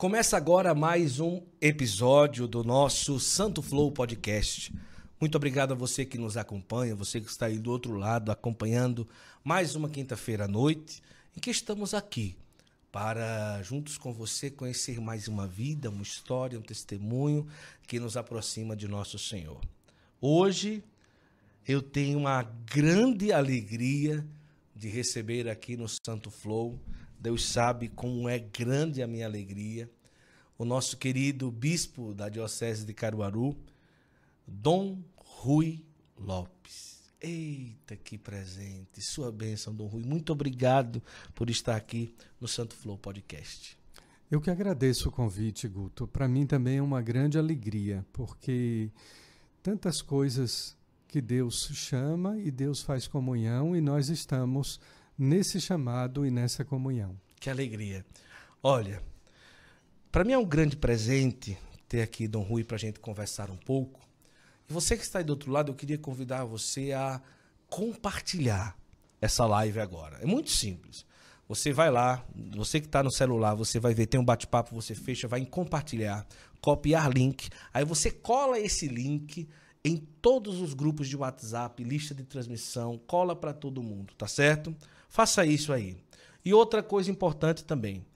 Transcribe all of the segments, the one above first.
Começa agora mais um episódio do nosso Santo Flow Podcast. Muito obrigado a você que nos acompanha, você que está aí do outro lado acompanhando mais uma quinta-feira à noite, em que estamos aqui para juntos com você conhecer mais uma vida, uma história, um testemunho que nos aproxima de nosso Senhor. Hoje eu tenho uma grande alegria de receber aqui no Santo Flow Deus sabe como é grande a minha alegria. O nosso querido bispo da Diocese de Caruaru, Dom Rui Lopes. Eita, que presente. Sua bênção, Dom Rui. Muito obrigado por estar aqui no Santo Flow Podcast. Eu que agradeço o convite, Guto. Para mim também é uma grande alegria, porque tantas coisas que Deus chama e Deus faz comunhão e nós estamos nesse chamado e nessa comunhão. Que alegria. Olha, para mim é um grande presente ter aqui Dom Rui para a gente conversar um pouco. E você que está aí do outro lado, eu queria convidar você a compartilhar essa live agora. É muito simples. Você vai lá, você que está no celular, você vai ver, tem um bate-papo, você fecha, vai em compartilhar, copiar link. Aí você cola esse link em todos os grupos de WhatsApp, lista de transmissão, cola para todo mundo, tá certo? Faça isso aí. E outra coisa importante também.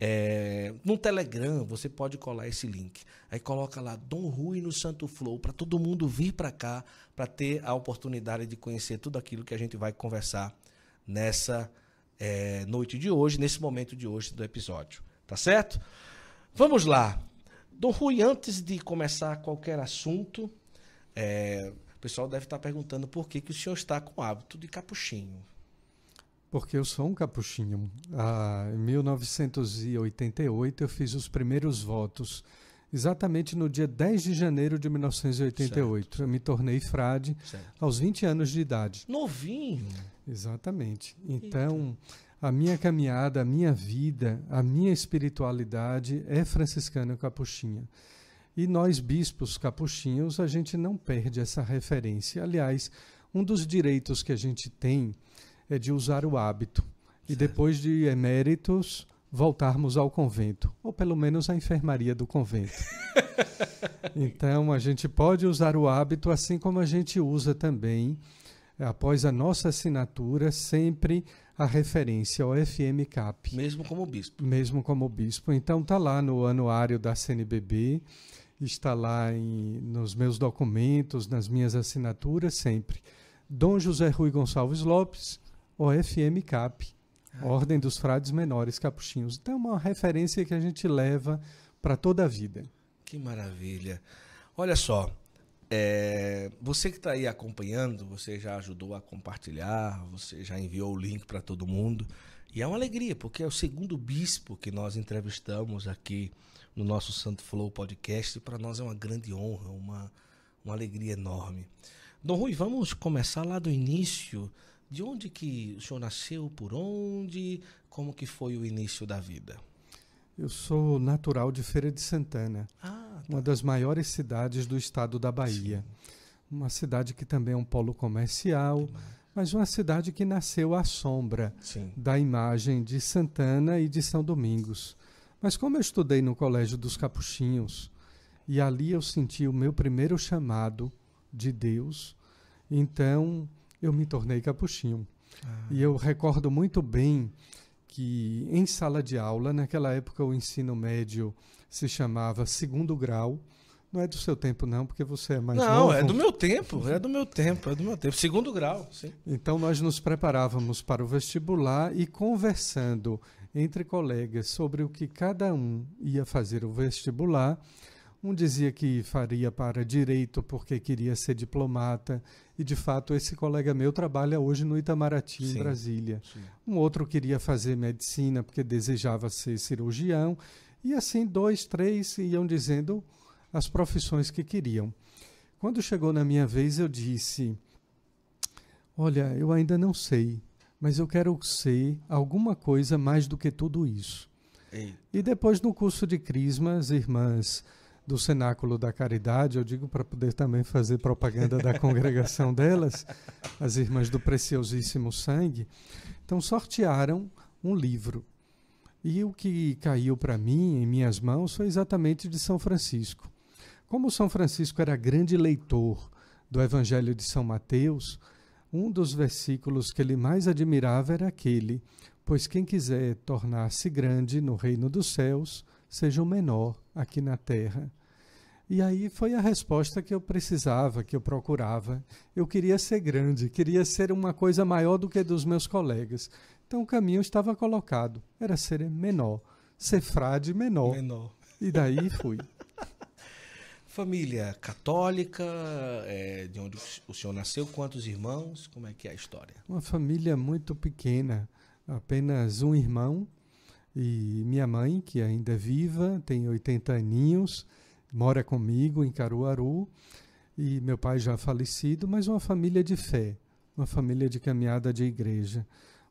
É, no Telegram você pode colar esse link. Aí coloca lá Dom Rui no Santo Flow para todo mundo vir para cá para ter a oportunidade de conhecer tudo aquilo que a gente vai conversar nessa é, noite de hoje, nesse momento de hoje do episódio. Tá certo? Vamos lá. Dom Rui, antes de começar qualquer assunto, é, o pessoal deve estar perguntando por que, que o senhor está com hábito de capuchinho. Porque eu sou um capuchinho. Ah, em 1988 eu fiz os primeiros votos. Exatamente no dia 10 de janeiro de 1988. Certo. Eu me tornei frade certo. aos 20 anos de idade. Novinho! Exatamente. Então, Eita. a minha caminhada, a minha vida, a minha espiritualidade é franciscana capuchinha. E nós, bispos capuchinhos, a gente não perde essa referência. Aliás, um dos direitos que a gente tem é de usar o hábito. Certo. E depois de eméritos, voltarmos ao convento, ou pelo menos à enfermaria do convento. então, a gente pode usar o hábito assim como a gente usa também, após a nossa assinatura, sempre a referência ao FMCAP. Mesmo como bispo. Mesmo como bispo. Então, está lá no anuário da CNBB está lá em, nos meus documentos, nas minhas assinaturas, sempre. Dom José Rui Gonçalves Lopes, OFM CAP, ah. Ordem dos Frades Menores Capuchinhos. Então é uma referência que a gente leva para toda a vida. Que maravilha. Olha só, é, você que está aí acompanhando, você já ajudou a compartilhar, você já enviou o link para todo mundo. E é uma alegria, porque é o segundo bispo que nós entrevistamos aqui no nosso Santo Flow Podcast. Para nós é uma grande honra, uma, uma alegria enorme. Dom Rui, vamos começar lá do início de onde que o senhor nasceu, por onde, como que foi o início da vida? Eu sou natural de Feira de Santana, ah, tá. uma das maiores cidades do estado da Bahia. Sim. Uma cidade que também é um polo comercial, mas uma cidade que nasceu à sombra Sim. da imagem de Santana e de São Domingos. Mas como eu estudei no Colégio dos Capuchinhos, e ali eu senti o meu primeiro chamado de Deus, então eu me tornei capuchinho. Ah. E eu recordo muito bem que em sala de aula, naquela época o ensino médio se chamava segundo grau. Não é do seu tempo, não, porque você é mais não, novo. Não, é do meu tempo, é do meu tempo, é do meu tempo. Segundo grau, sim. Então nós nos preparávamos para o vestibular e conversando entre colegas sobre o que cada um ia fazer o vestibular. Um dizia que faria para direito porque queria ser diplomata, e de fato esse colega meu trabalha hoje no Itamaraty, sim, em Brasília. Sim. Um outro queria fazer medicina porque desejava ser cirurgião. E assim, dois, três iam dizendo as profissões que queriam. Quando chegou na minha vez, eu disse: Olha, eu ainda não sei, mas eu quero ser alguma coisa mais do que tudo isso. Eita. E depois, no curso de Crisma, as irmãs do Cenáculo da Caridade, eu digo para poder também fazer propaganda da congregação delas, as Irmãs do Preciosíssimo Sangue. Então, sortearam um livro. E o que caiu para mim, em minhas mãos, foi exatamente de São Francisco. Como São Francisco era grande leitor do Evangelho de São Mateus, um dos versículos que ele mais admirava era aquele: Pois quem quiser tornar-se grande no reino dos céus, seja o menor aqui na Terra. E aí foi a resposta que eu precisava, que eu procurava. Eu queria ser grande, queria ser uma coisa maior do que dos meus colegas. Então o caminho estava colocado, era ser menor, ser frade menor. Menor. E daí fui. Família católica, é, de onde o senhor nasceu, quantos irmãos, como é que é a história? Uma família muito pequena, apenas um irmão, e minha mãe, que ainda é viva, tem 80 aninhos, mora comigo em Caruaru, e meu pai já falecido, mas uma família de fé, uma família de caminhada de igreja,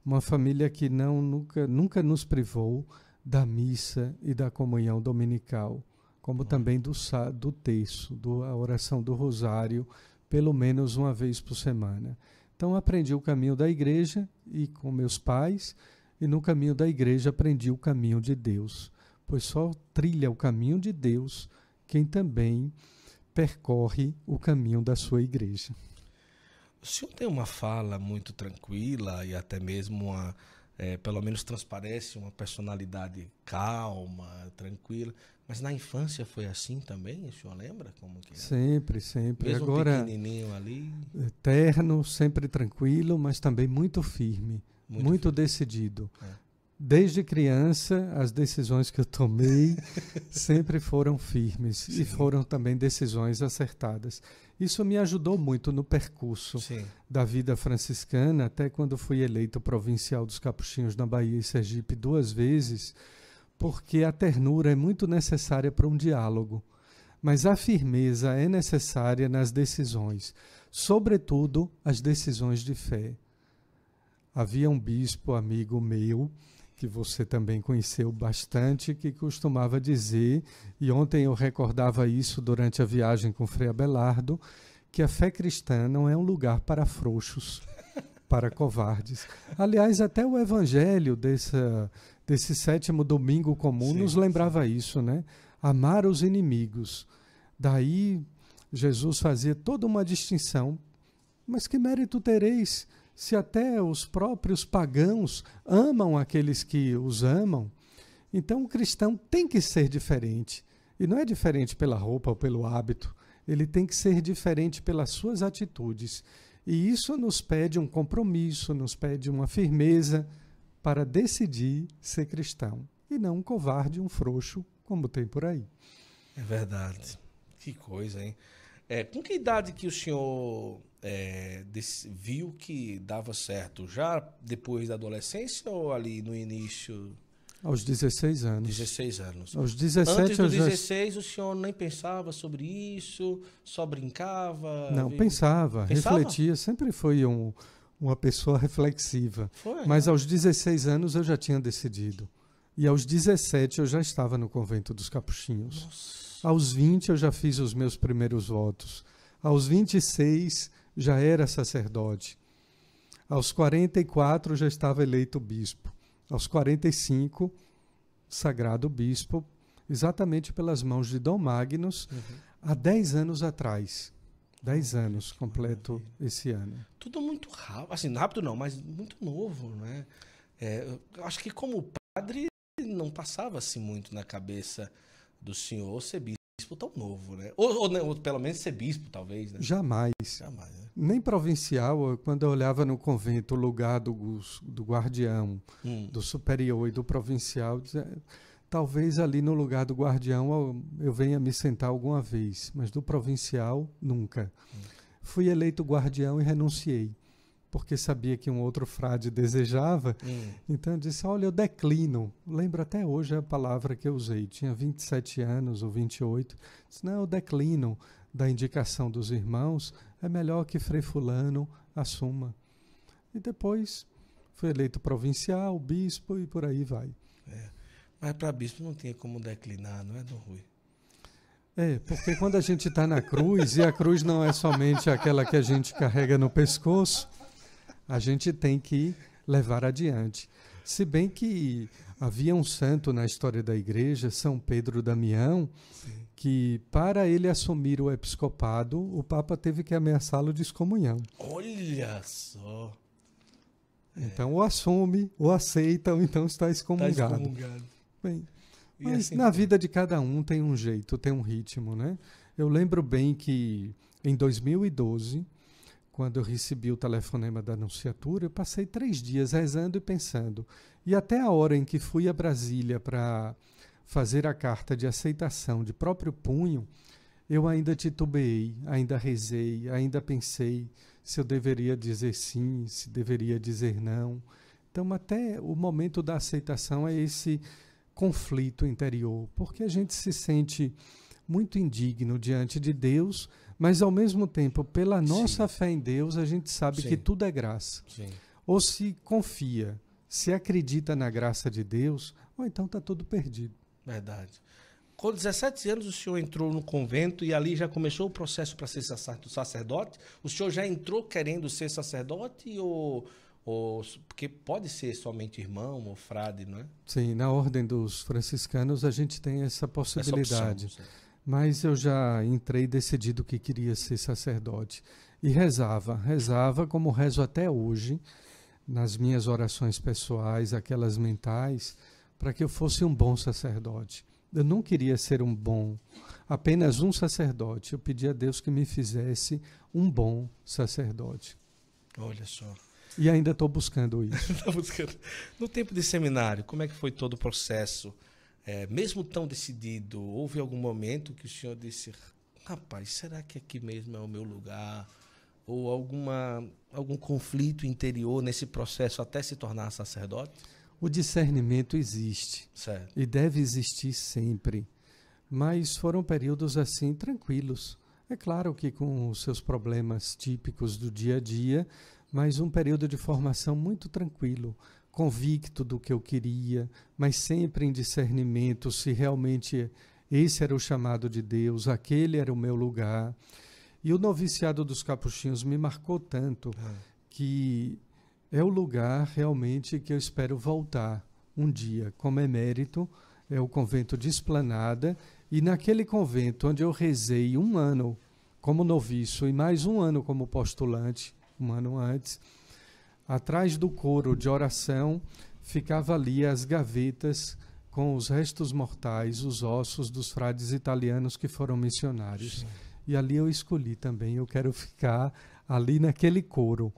uma família que não nunca, nunca nos privou da missa e da comunhão dominical, como também do, do terço, da oração do rosário, pelo menos uma vez por semana. Então aprendi o caminho da igreja e com meus pais, e no caminho da igreja aprendi o caminho de Deus, pois só trilha o caminho de Deus quem também percorre o caminho da sua igreja. O senhor tem uma fala muito tranquila e até mesmo uma, é, pelo menos transparece uma personalidade calma, tranquila. Mas na infância foi assim também? O senhor lembra como que era? Sempre, sempre. Mesmo Agora, pequenininho ali? eterno sempre tranquilo, mas também muito firme. Muito, muito decidido. É. Desde criança, as decisões que eu tomei sempre foram firmes Sim. e foram também decisões acertadas. Isso me ajudou muito no percurso Sim. da vida franciscana, até quando fui eleito provincial dos Capuchinhos na Bahia e Sergipe duas vezes, porque a ternura é muito necessária para um diálogo, mas a firmeza é necessária nas decisões, sobretudo as decisões de fé havia um bispo amigo meu que você também conheceu bastante, que costumava dizer, e ontem eu recordava isso durante a viagem com Frei Abelardo, que a fé cristã não é um lugar para frouxos, para covardes. Aliás, até o evangelho desse sétimo domingo comum sim, nos lembrava sim. isso, né? Amar os inimigos. Daí, Jesus fazia toda uma distinção. Mas que mérito tereis? se até os próprios pagãos amam aqueles que os amam, então o cristão tem que ser diferente. E não é diferente pela roupa ou pelo hábito, ele tem que ser diferente pelas suas atitudes. E isso nos pede um compromisso, nos pede uma firmeza para decidir ser cristão e não um covarde, um frouxo, como tem por aí. É verdade. Que coisa, hein? É, com que idade que o senhor é, desse, viu que dava certo já depois da adolescência ou ali no início? Aos 16 anos. 16 anos. Aos 17 anos. Antes dos 16, já... o senhor nem pensava sobre isso? Só brincava? Não, viu? pensava, pensava, refletia. Sempre foi um, uma pessoa reflexiva. Foi, né? Mas né? aos 16 anos eu já tinha decidido. E aos 17 eu já estava no convento dos capuchinhos. Nossa. Aos 20 eu já fiz os meus primeiros votos. Aos 26 já era sacerdote. Aos 44 já estava eleito bispo. Aos 45, sagrado bispo, exatamente pelas mãos de Dom Magnus, uhum. há 10 anos atrás. 10 anos completo esse ano. Tudo muito rápido, assim, rápido não, mas muito novo, né? É, acho que como padre não passava assim muito na cabeça do senhor ser bispo bispo tão novo, né? Ou, ou, ou pelo menos ser bispo, talvez, né? Jamais. Jamais. Né? Nem provincial, quando eu olhava no convento o lugar do, do guardião, hum. do superior e do provincial, dizia, talvez ali no lugar do guardião eu, venha me sentar alguma vez, mas do provincial, nunca. Hum. Fui eleito guardião e renunciei porque sabia que um outro frade desejava. Hum. Então eu disse: Olha, eu declino. Lembro até hoje a palavra que eu usei. Tinha 27 anos ou 28. Disse: Não, eu declino da indicação dos irmãos. É melhor que Frei Fulano assuma. E depois foi eleito provincial, bispo e por aí vai. É. Mas para bispo não tinha como declinar, não é, Dom Rui? É, porque quando a gente está na cruz, e a cruz não é somente aquela que a gente carrega no pescoço, a gente tem que levar adiante. Se bem que havia um santo na história da igreja, São Pedro Damião, Sim. que para ele assumir o episcopado, o Papa teve que ameaçá-lo de excomunhão. Olha só! Então é. o assume, o aceita, ou então está excomungado. Está excomungado. Bem, mas assim, na vida de cada um tem um jeito, tem um ritmo, né? Eu lembro bem que em 2012 quando eu recebi o telefonema da anunciatura, eu passei três dias rezando e pensando. E até a hora em que fui a Brasília para fazer a carta de aceitação de próprio punho, eu ainda titubeei, ainda rezei, ainda pensei se eu deveria dizer sim, se deveria dizer não. Então, até o momento da aceitação é esse conflito interior, porque a gente se sente muito indigno diante de Deus, mas ao mesmo tempo, pela nossa Sim. fé em Deus, a gente sabe Sim. que tudo é graça. Sim. Ou se confia, se acredita na graça de Deus, ou então está tudo perdido. Verdade. Com 17 anos, o senhor entrou no convento e ali já começou o processo para ser sacerdote? O senhor já entrou querendo ser sacerdote ou, ou porque pode ser somente irmão ou frade, não é? Sim, na ordem dos franciscanos a gente tem essa possibilidade. Essa opção, mas eu já entrei decidido que queria ser sacerdote. E rezava, rezava como rezo até hoje, nas minhas orações pessoais, aquelas mentais, para que eu fosse um bom sacerdote. Eu não queria ser um bom, apenas um sacerdote. Eu pedi a Deus que me fizesse um bom sacerdote. Olha só. E ainda estou buscando isso. tá buscando. No tempo de seminário, como é que foi todo o processo? é, mesmo tão decidido, houve algum momento que o senhor disse, rapaz, será que aqui mesmo é o meu lugar? Ou alguma, algum conflito interior nesse processo até se tornar sacerdote? O discernimento existe. Certo. E deve existir sempre. Mas foram períodos assim tranquilos. É claro que com os seus problemas típicos do dia a dia, mas um período de formação muito tranquilo, convicto do que eu queria, mas sempre em discernimento se realmente esse era o chamado de Deus, aquele era o meu lugar. E o noviciado dos capuchinhos me marcou tanto é. que é o lugar realmente que eu espero voltar um dia como emérito. É, é o convento de Esplanada. E naquele convento onde eu rezei um ano como noviço e mais um ano como postulante, um ano antes, Atrás do coro de oração ficava ali as gavetas com os restos mortais, os ossos dos frades italianos que foram missionários. Sim. E ali eu escolhi também, eu quero ficar ali naquele coro.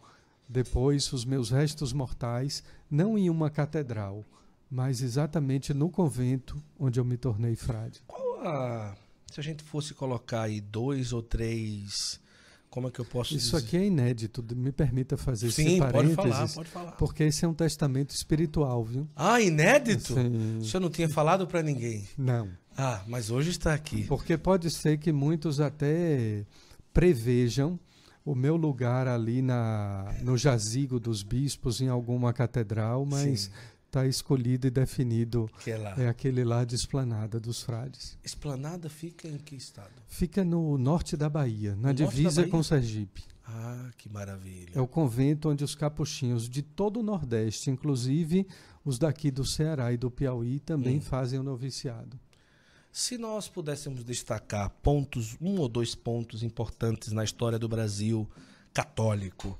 Depois, os meus restos mortais, não em uma catedral, mas exatamente no convento onde eu me tornei frade. Qual a. Se a gente fosse colocar aí dois ou três como é que eu posso Isso dizer? aqui é inédito, me permita fazer Sim, esse parênteses. Pode falar, pode falar. Porque esse é um testamento espiritual, viu? Ah, inédito? Assim... O senhor não tinha falado para ninguém? Não. Ah, mas hoje está aqui. Porque pode ser que muitos até prevejam o meu lugar ali na, no jazigo dos bispos, em alguma catedral, mas Sim está escolhido e definido. Que é, lá. é aquele lá de Esplanada dos Frades. Esplanada fica em que estado? Fica no norte da Bahia, na no divisa Bahia? com Sergipe. Ah, que maravilha. É o convento onde os capuchinhos de todo o Nordeste, inclusive os daqui do Ceará e do Piauí, também hum. fazem o noviciado. Se nós pudéssemos destacar pontos, um ou dois pontos importantes na história do Brasil católico,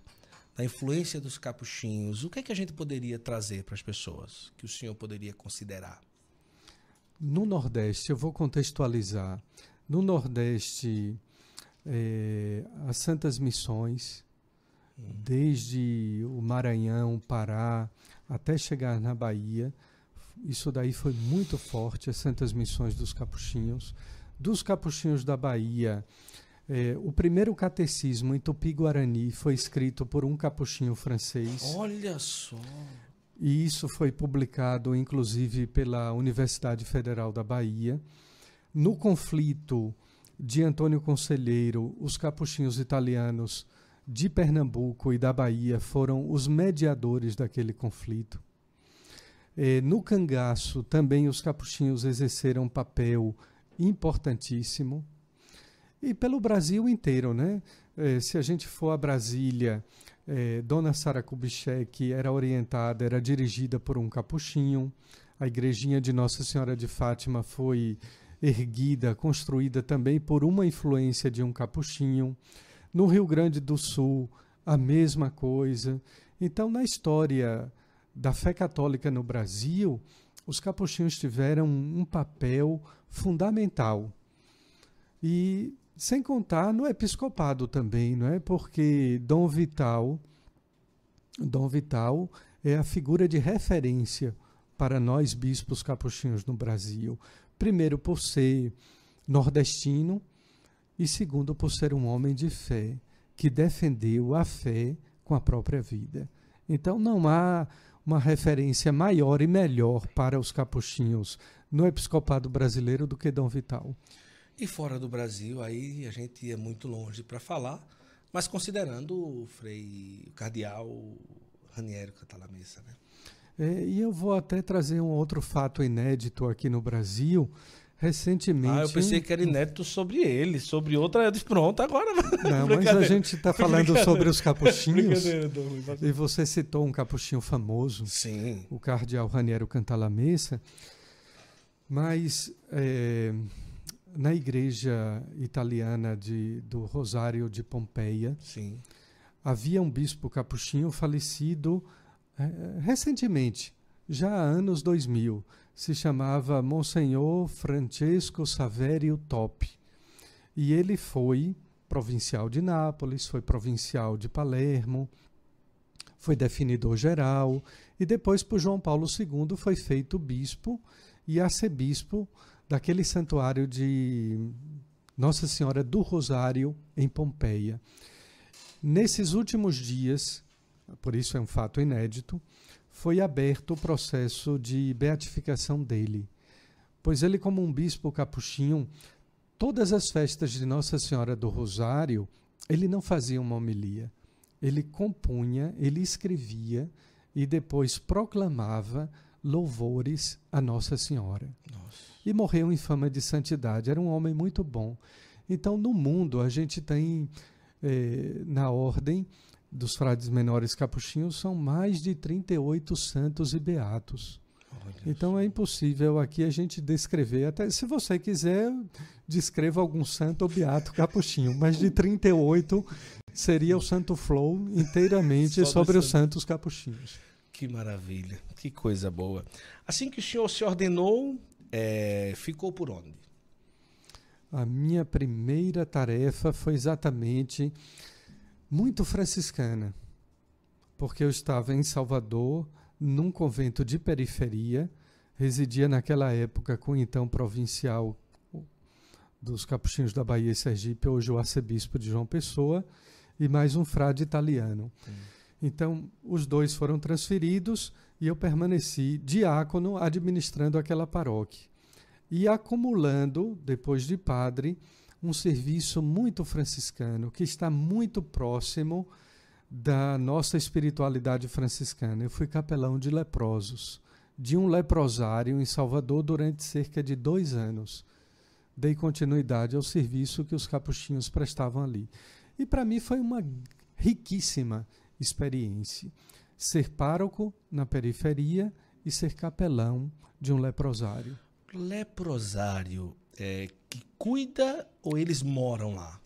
da influência dos capuchinhos, o que é que a gente poderia trazer para as pessoas que o senhor poderia considerar? No Nordeste, eu vou contextualizar. No Nordeste, é, as Santas Missões, hum. desde o Maranhão, Pará, até chegar na Bahia, isso daí foi muito forte, as Santas Missões dos Capuchinhos. Dos Capuchinhos da Bahia, é, o primeiro catecismo em tupi-guarani foi escrito por um capuchinho francês. Olha só! E isso foi publicado, inclusive, pela Universidade Federal da Bahia. No conflito de Antônio Conselheiro, os capuchinhos italianos de Pernambuco e da Bahia foram os mediadores daquele conflito. É, no cangaço, também os capuchinhos exerceram um papel importantíssimo e pelo Brasil inteiro, né? É, se a gente for a Brasília, é, Dona Sara Kubitschek era orientada, era dirigida por um capuchinho. A igrejinha de Nossa Senhora de Fátima foi erguida, construída também por uma influência de um capuchinho. No Rio Grande do Sul, a mesma coisa. Então, na história da fé católica no Brasil, os capuchinhos tiveram um papel fundamental. E sem contar no é episcopado também, não é? Porque Dom Vital, Dom Vital é a figura de referência para nós bispos capuchinhos no Brasil. Primeiro por ser nordestino e segundo por ser um homem de fé que defendeu a fé com a própria vida. Então não há uma referência maior e melhor para os capuchinhos no episcopado brasileiro do que Dom Vital. E fora do Brasil, aí a gente é muito longe para falar, mas considerando o Frei o Cardeal Raniero Catalamessa, né? É, e eu vou até trazer um outro fato inédito aqui no Brasil. Recentemente. Ah, eu pensei que era inédito sobre ele, sobre outra. Pronto, agora. Não, mas a gente está falando sobre os capuchinhos. e você citou um capuchinho famoso. Sim. O cardeal Raniero Cantalamessa. Mas. É na igreja italiana de, do Rosário de Pompeia, Sim. havia um bispo capuchinho falecido é, recentemente, já há anos 2000. Se chamava Monsenhor Francesco Saverio Topi. E ele foi provincial de Nápoles, foi provincial de Palermo, foi definidor geral e depois por João Paulo II foi feito bispo e arcebispo daquele santuário de Nossa Senhora do Rosário, em Pompeia. Nesses últimos dias, por isso é um fato inédito, foi aberto o processo de beatificação dele. Pois ele, como um bispo capuchinho, todas as festas de Nossa Senhora do Rosário, ele não fazia uma homilia. Ele compunha, ele escrevia e depois proclamava louvores a Nossa Senhora. Nossa e morreu em fama de santidade. Era um homem muito bom. Então, no mundo, a gente tem eh, na ordem dos frades menores capuchinhos são mais de 38 santos e beatos. então é impossível aqui a gente descrever, até se você quiser, descreva algum santo ou beato capuchinho, mas de 38 seria o santo flow inteiramente sobre os santos capuchinhos. Que maravilha, que coisa boa. Assim que o senhor se ordenou, é, ficou por onde? A minha primeira tarefa foi exatamente muito franciscana, porque eu estava em Salvador, num convento de periferia, residia naquela época com o então provincial dos Capuchinhos da Bahia e Sergipe, hoje o arcebispo de João Pessoa, e mais um frade italiano. Então, os dois foram transferidos e eu permaneci diácono administrando aquela paróquia e acumulando, depois de padre, um serviço muito franciscano, que está muito próximo da nossa espiritualidade franciscana. Eu fui capelão de leprosos, de um leprosário em Salvador durante cerca de dois anos. Dei continuidade ao serviço que os capuchinhos prestavam ali. E para mim foi uma riquíssima experiência. Ser pároco na periferia e ser capelão de um leprosário. Leprosário é, que cuida ou eles moram lá?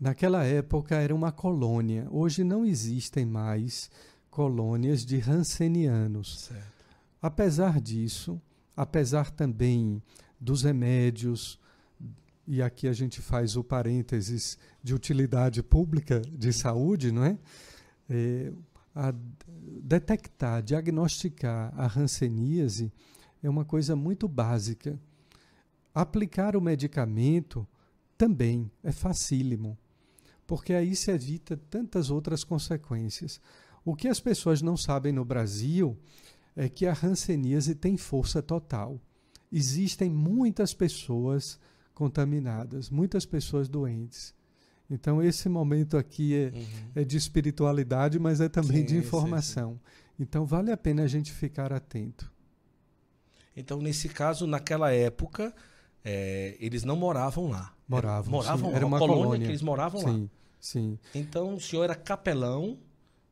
Naquela época era uma colônia. Hoje não existem mais colônias de rancenianos. Certo. Apesar disso, apesar também dos remédios, e aqui a gente faz o parênteses de utilidade pública de saúde, não é? É, a detectar, diagnosticar a ranceníase é uma coisa muito básica. Aplicar o medicamento também é facílimo, porque aí se evita tantas outras consequências. O que as pessoas não sabem no Brasil é que a ranceníase tem força total. Existem muitas pessoas contaminadas, muitas pessoas doentes. Então, esse momento aqui é, uhum. é de espiritualidade, mas é também sim, de informação. Sim, sim. Então, vale a pena a gente ficar atento. Então, nesse caso, naquela época, é, eles não moravam lá. Moravam. Moravam sim, era uma colônia, colônia, que eles moravam sim, lá. Sim. Então, o senhor era capelão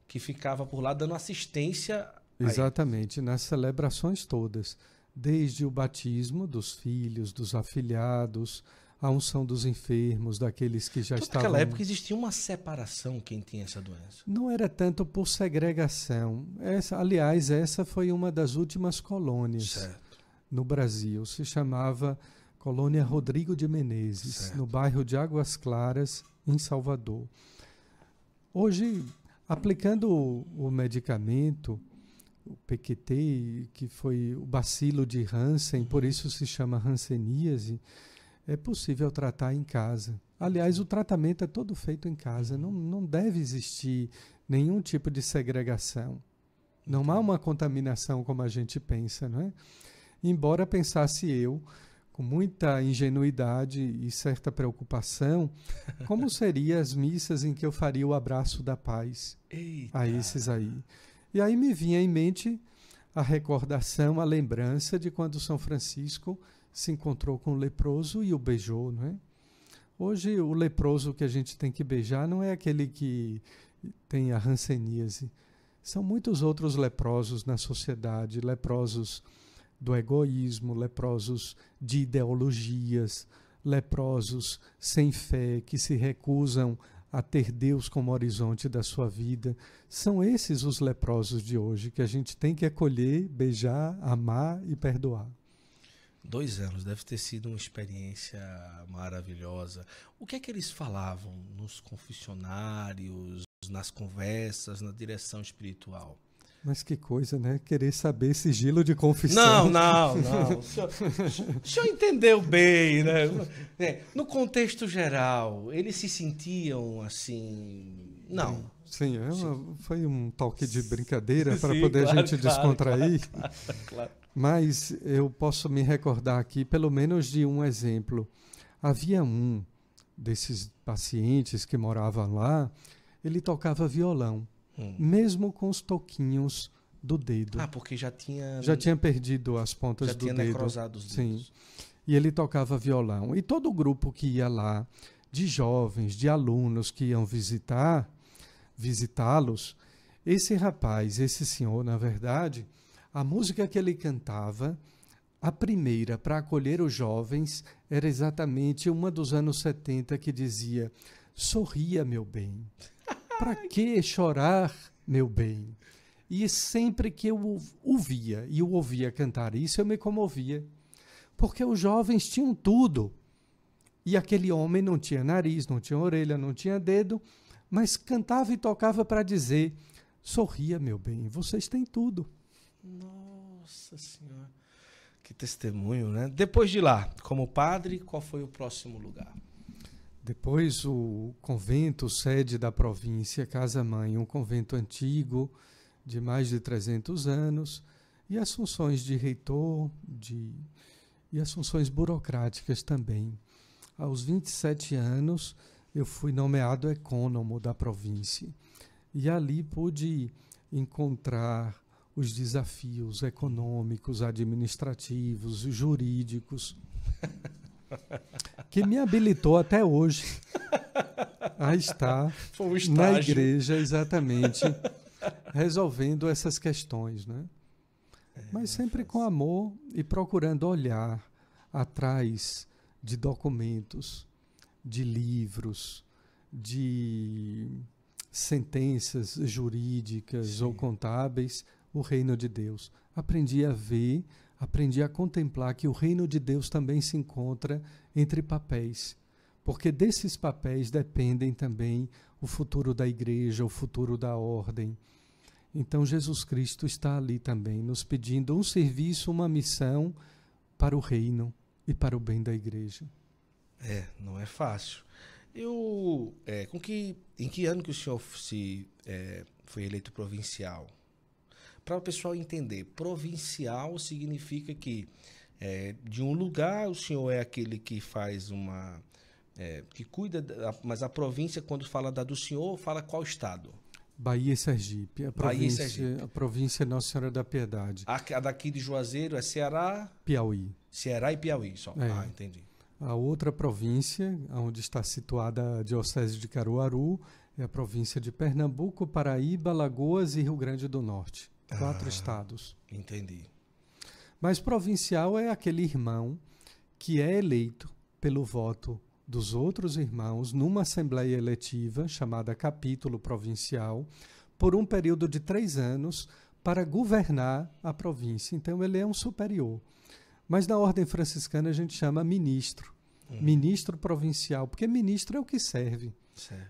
que ficava por lá dando assistência. Exatamente, nas celebrações todas, desde o batismo dos filhos, dos afilhados, a unção dos enfermos, daqueles que já Toda então, estavam. Naquela época existia uma separação quem tinha essa doença. Não era tanto por segregação. Essa, aliás, essa foi uma das últimas colônias certo. no Brasil. Se chamava Colônia Rodrigo de Menezes, certo. no bairro de Águas Claras, em Salvador. Hoje, aplicando o, o medicamento, o PQT, que foi o bacilo de Hansen, por isso se chama Hanseníase é possível tratar em casa. Aliás, o tratamento é todo feito em casa, não, não deve existir nenhum tipo de segregação. Não há uma contaminação como a gente pensa, não é? Embora pensasse eu, com muita ingenuidade e certa preocupação, como seriam as missas em que eu faria o abraço da paz Eita. a esses aí. E aí me vinha em mente a recordação, a lembrança de quando São Francisco se encontrou com o leproso e o beijou, não é? Hoje o leproso que a gente tem que beijar não é aquele que tem a ranceníase. São muitos outros leprosos na sociedade, leprosos do egoísmo, leprosos de ideologias, leprosos sem fé que se recusam a ter Deus como horizonte da sua vida. São esses os leprosos de hoje que a gente tem que acolher, beijar, amar e perdoar. Dois anos, deve ter sido uma experiência maravilhosa. O que é que eles falavam nos confessionários, nas conversas, na direção espiritual? Mas que coisa, né? Querer saber sigilo de confissão. Não, não, não. O senhor, o senhor entendeu bem, né? É, no contexto geral, eles se sentiam assim. Não. Sim, é uma, foi um toque de brincadeira para poder claro, a gente claro, descontrair. Claro, claro, claro. Mas eu posso me recordar aqui pelo menos de um exemplo. Havia um desses pacientes que moravam lá, ele tocava violão, hum. mesmo com os toquinhos do dedo. Ah, porque já tinha já tinha perdido as pontas já do tinha dedo. necrosado os dedos. Sim. E ele tocava violão e todo o grupo que ia lá, de jovens, de alunos que iam visitar, visitá-los, esse rapaz, esse senhor, na verdade, a música que ele cantava, a primeira para acolher os jovens, era exatamente uma dos anos 70 que dizia: Sorria, meu bem. Para que chorar, meu bem? E sempre que eu ouvia e o ouvia cantar isso, eu me comovia. Porque os jovens tinham tudo. E aquele homem não tinha nariz, não tinha orelha, não tinha dedo, mas cantava e tocava para dizer: Sorria, meu bem, vocês têm tudo. Nossa Senhora. Que testemunho, né? Depois de lá, como padre, qual foi o próximo lugar? Depois o convento sede da província Casa Mãe, um convento antigo de mais de 300 anos, e as funções de reitor de, e as funções burocráticas também. Aos 27 anos, eu fui nomeado ecônomo da província, e ali pude encontrar os desafios econômicos, administrativos, jurídicos, que me habilitou até hoje a estar um na igreja, exatamente, resolvendo essas questões. Né? É, Mas sempre com amor e procurando olhar atrás de documentos, de livros, de sentenças jurídicas Sim. ou contábeis o reino de Deus. Aprendi a ver, aprendi a contemplar que o reino de Deus também se encontra entre papéis, porque desses papéis dependem também o futuro da igreja, o futuro da ordem. Então Jesus Cristo está ali também, nos pedindo um serviço, uma missão para o reino e para o bem da igreja. É, não é fácil. Eu, é, com que, em que ano que o senhor se é, foi eleito provincial? para o pessoal entender, provincial significa que é, de um lugar o senhor é aquele que faz uma. É, que cuida, da, mas a província, quando fala da do senhor, fala qual estado? Bahia e Sergipe. A província, Bahia e Sergipe. A província Nossa Senhora da Piedade. A, a daqui de Juazeiro é Ceará? Piauí. Ceará e Piauí só. É. Ah, entendi. A outra província, onde está situada a Diocese de Caruaru, é a província de Pernambuco, Paraíba, Lagoas e Rio Grande do Norte. Quatro ah, estados. Entendi. Mas provincial é aquele irmão que é eleito pelo voto dos outros irmãos numa assembleia eletiva chamada capítulo provincial por um período de três anos para governar a província. Então ele é um superior. Mas na ordem franciscana a gente chama ministro, hum. ministro provincial, porque ministro é o que serve.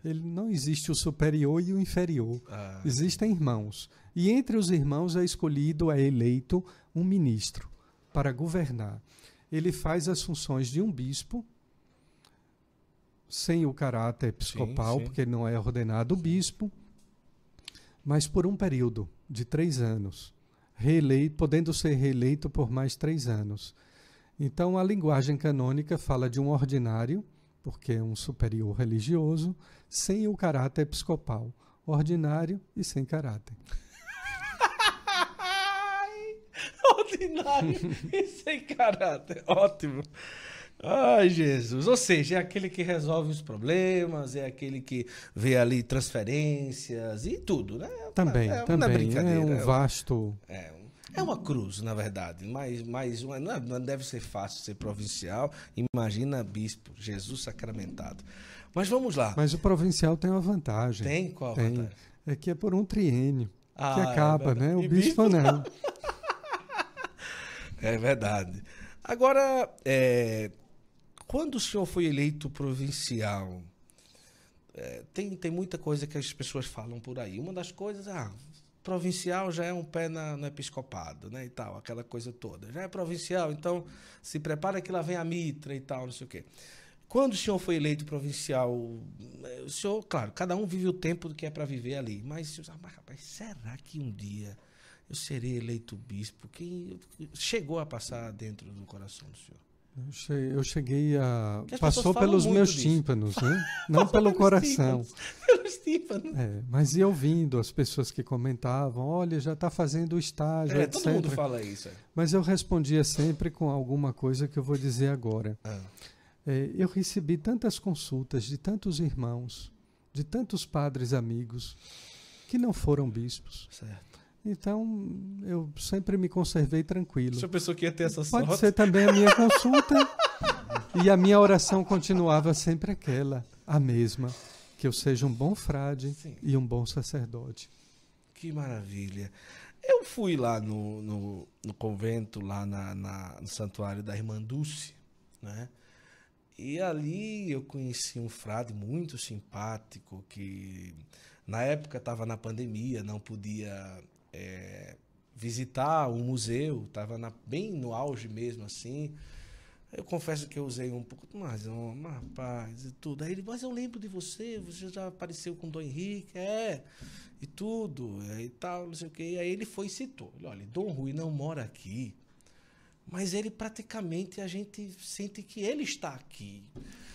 Ele não existe o superior e o inferior. Ah. Existem irmãos. E entre os irmãos é escolhido, é eleito um ministro para governar. Ele faz as funções de um bispo, sem o caráter episcopal, sim, sim. porque não é ordenado bispo, mas por um período de três anos, reeleito, podendo ser reeleito por mais três anos. Então, a linguagem canônica fala de um ordinário porque é um superior religioso, sem o caráter episcopal, ordinário e sem caráter. ordinário e sem caráter, ótimo. Ai, Jesus. Ou seja, é aquele que resolve os problemas, é aquele que vê ali transferências e tudo, né? Também, é, é também. É, é um vasto é um é uma cruz, na verdade, mas, mas uma, não é, é, é, deve ser fácil ser provincial. Imagina bispo, Jesus sacramentado. Mas vamos lá. Mas o provincial tem uma vantagem. Tem qual tem. vantagem? É que é por um triênio ah, que acaba, é né? O bispo, bispo não. é verdade. Agora, é, quando o senhor foi eleito provincial, é, tem, tem muita coisa que as pessoas falam por aí. Uma das coisas, ah, provincial já é um pé na, no episcopado, né, e tal, aquela coisa toda. Já é provincial, então se prepara que lá vem a mitra e tal, não sei o quê. Quando o senhor foi eleito provincial, eh, o senhor, claro, cada um vive o tempo que é para viver ali, mas, senhor, mas, ah, rapaz, será que um dia eu serei eleito bispo? Quem chegou a passar dentro do coração do senhor? Eu cheguei, eu cheguei a. Passou pelos meus disso. tímpanos, né? não pelo coração. Tímpanos. É, mas ia ouvindo as pessoas que comentavam, olha, já está fazendo o estágio, é, etc. todo mundo fala isso. É. Mas eu respondia sempre com alguma coisa que eu vou dizer agora. Ah. É, eu recebi tantas consultas de tantos irmãos, de tantos padres amigos, que não foram bispos. Certo. Então, eu sempre me conservei tranquilo. Você a pessoa ia ter essa sorte? Pode ser também a minha consulta. e a minha oração continuava sempre aquela, a mesma que eu seja um bom frade Sim. e um bom sacerdote. Que maravilha. Eu fui lá no, no, no convento, lá na, na, no santuário da Irmã Dulce, né? E ali eu conheci um frade muito simpático que na época estava na pandemia, não podia é, visitar o museu, estava bem no auge mesmo assim. Eu confesso que eu usei um pouco mais, um mas rapaz, e tudo. Aí ele, mas eu lembro de você, você já apareceu com o Dom Henrique, é, e tudo, é, e tal, não sei o quê. aí ele foi e citou: ele, olha, Dom Rui não mora aqui, mas ele praticamente a gente sente que ele está aqui.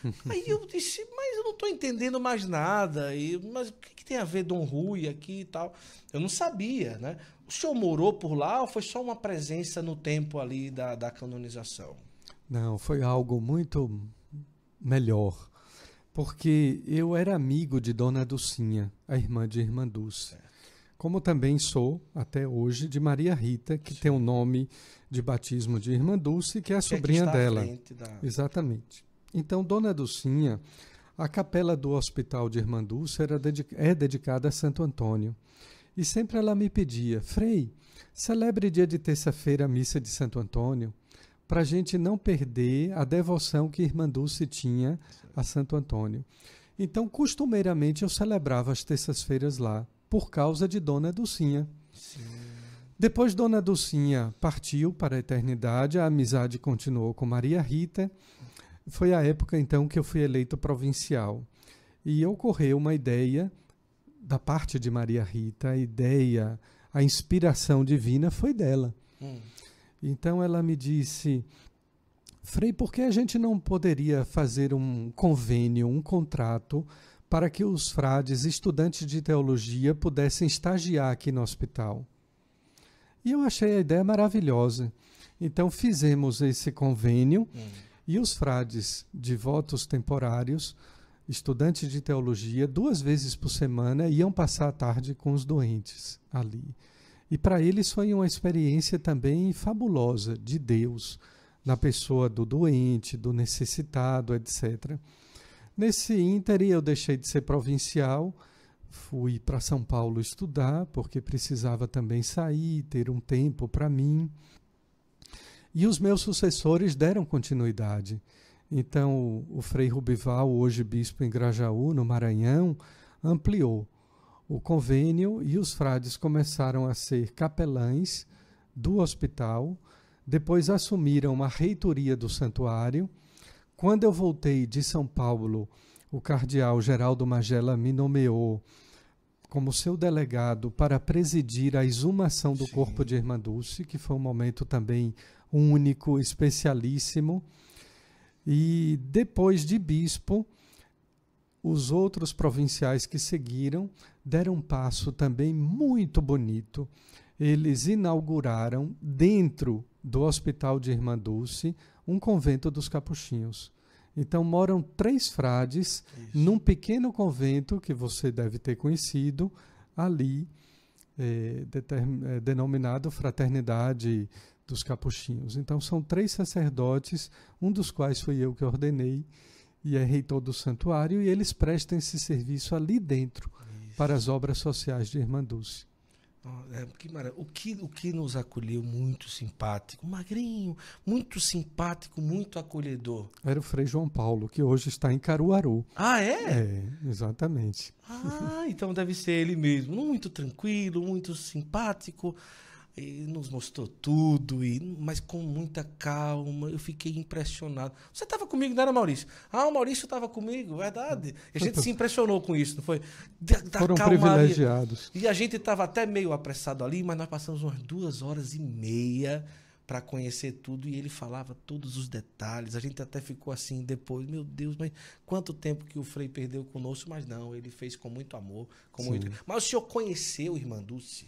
Aí eu disse, mas eu não estou entendendo mais nada. E, mas o que, que, tem a ver Dom Rui aqui e tal? Eu não sabia, né? O senhor morou por lá ou foi só uma presença no tempo ali da, da canonização? Não, foi algo muito melhor. Porque eu era amigo de Dona Dulcinha, a irmã de Irmã Dulce. É. Como também sou, até hoje, de Maria Rita, que Sim. tem o nome de batismo de Irmã Dulce, que é a que é sobrinha é dela. Da... Exatamente. Então, Dona Dulcinha, a capela do Hospital de Irmã Dulce era dedica... é dedicada a Santo Antônio. E sempre ela me pedia, Frei, celebre dia de terça-feira a missa de Santo Antônio para a gente não perder a devoção que irmã Dulce tinha a Santo Antônio. Então, costumeiramente, eu celebrava as terças-feiras lá, por causa de Dona Dulcinha. Sim. Depois, Dona Dulcinha partiu para a eternidade, a amizade continuou com Maria Rita. Foi a época, então, que eu fui eleito provincial. E ocorreu uma ideia da parte de Maria Rita, a ideia, a inspiração divina foi dela. Hum. Então ela me disse: Frei, por que a gente não poderia fazer um convênio, um contrato, para que os frades, estudantes de teologia, pudessem estagiar aqui no hospital? E eu achei a ideia maravilhosa. Então fizemos esse convênio hum. e os frades, devotos temporários, estudantes de teologia, duas vezes por semana, iam passar a tarde com os doentes ali. E para eles foi uma experiência também fabulosa de Deus, na pessoa do doente, do necessitado, etc. Nesse ínter, eu deixei de ser provincial, fui para São Paulo estudar, porque precisava também sair, ter um tempo para mim. E os meus sucessores deram continuidade. Então, o Frei Rubival, hoje bispo em Grajaú, no Maranhão, ampliou o convênio e os frades começaram a ser capelães do hospital, depois assumiram a reitoria do santuário. Quando eu voltei de São Paulo, o cardeal Geraldo Magela me nomeou como seu delegado para presidir a exumação do Sim. corpo de Irmã Dulce, que foi um momento também único, especialíssimo. E depois de bispo, os outros provinciais que seguiram deram um passo também muito bonito. Eles inauguraram, dentro do Hospital de Irmã Dulce, um convento dos capuchinhos. Então moram três frades Isso. num pequeno convento que você deve ter conhecido, ali, é, é, denominado Fraternidade dos Capuchinhos. Então são três sacerdotes, um dos quais fui eu que ordenei, e é reitor do santuário, e eles prestam esse serviço ali dentro Isso. para as obras sociais de Irmã Dulce. Então, é, que o, que, o que nos acolheu muito simpático, magrinho, muito simpático, muito acolhedor. Era o Frei João Paulo, que hoje está em Caruaru. Ah, é? É, exatamente. Ah, então deve ser ele mesmo. Muito tranquilo, muito simpático. Ele nos mostrou tudo, e, mas com muita calma. Eu fiquei impressionado. Você estava comigo, não era, Maurício? Ah, o Maurício estava comigo, verdade. E a gente se impressionou com isso, não foi? Da, da Foram calmaria. privilegiados. E a gente estava até meio apressado ali, mas nós passamos umas duas horas e meia para conhecer tudo e ele falava todos os detalhes. A gente até ficou assim depois, meu Deus, mas quanto tempo que o Frei perdeu conosco, mas não, ele fez com muito amor, com muito. Mas o senhor conheceu Irmã Dulce?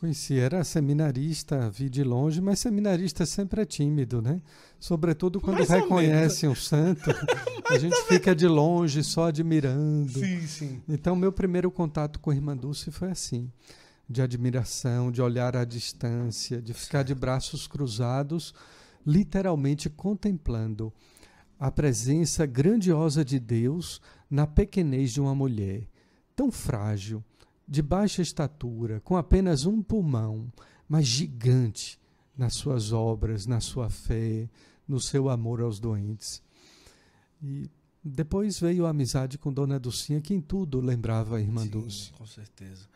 Conheci, era seminarista, vi de longe, mas seminarista sempre é tímido, né? Sobretudo quando Mais reconhece um santo, a gente fica de longe só admirando. Sim, sim. Então, meu primeiro contato com a irmã Dulce foi assim: de admiração, de olhar à distância, de ficar de braços cruzados, literalmente contemplando a presença grandiosa de Deus na pequenez de uma mulher tão frágil de baixa estatura, com apenas um pulmão, mas gigante nas suas obras, na sua fé, no seu amor aos doentes. E depois veio a amizade com Dona Dulcinha, que em tudo lembrava a irmã Sim, Dulce. Com certeza.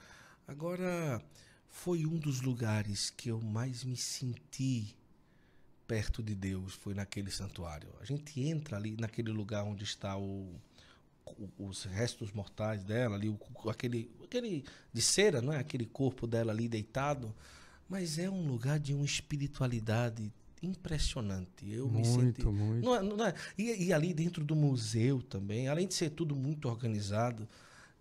Agora, foi um dos lugares que eu mais me senti perto de Deus, foi naquele santuário. A gente entra ali naquele lugar onde está o os restos mortais dela ali, o, aquele, aquele de cera, não é? Aquele corpo dela ali deitado, mas é um lugar de uma espiritualidade impressionante. Eu muito, me senti muito. Não é, não é, e, e ali dentro do museu também, além de ser tudo muito organizado,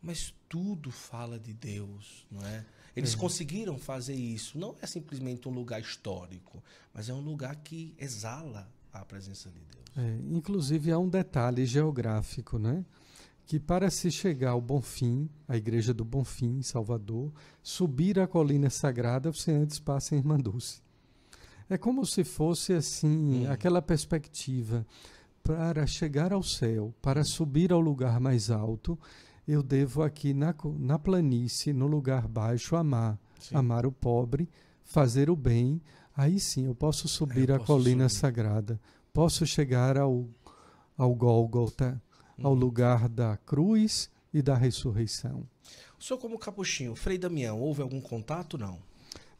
mas tudo fala de Deus, não é? Eles é. conseguiram fazer isso. Não é simplesmente um lugar histórico, mas é um lugar que exala a presença de Deus. É, inclusive há um detalhe geográfico, né? que para se chegar ao Bonfim, a igreja do Bonfim, em Salvador, subir a colina sagrada, você antes passa em Irmã Dulce. É como se fosse assim, hum. aquela perspectiva para chegar ao céu, para subir ao lugar mais alto, eu devo aqui na, na planície, no lugar baixo, amar. Sim. Amar o pobre, fazer o bem. Aí sim eu posso subir é, eu a colina subir. sagrada, posso chegar ao, ao Gólgota, ao uhum. lugar da cruz e da ressurreição. O senhor, como capuchinho, Frei Damião, houve algum contato? Não.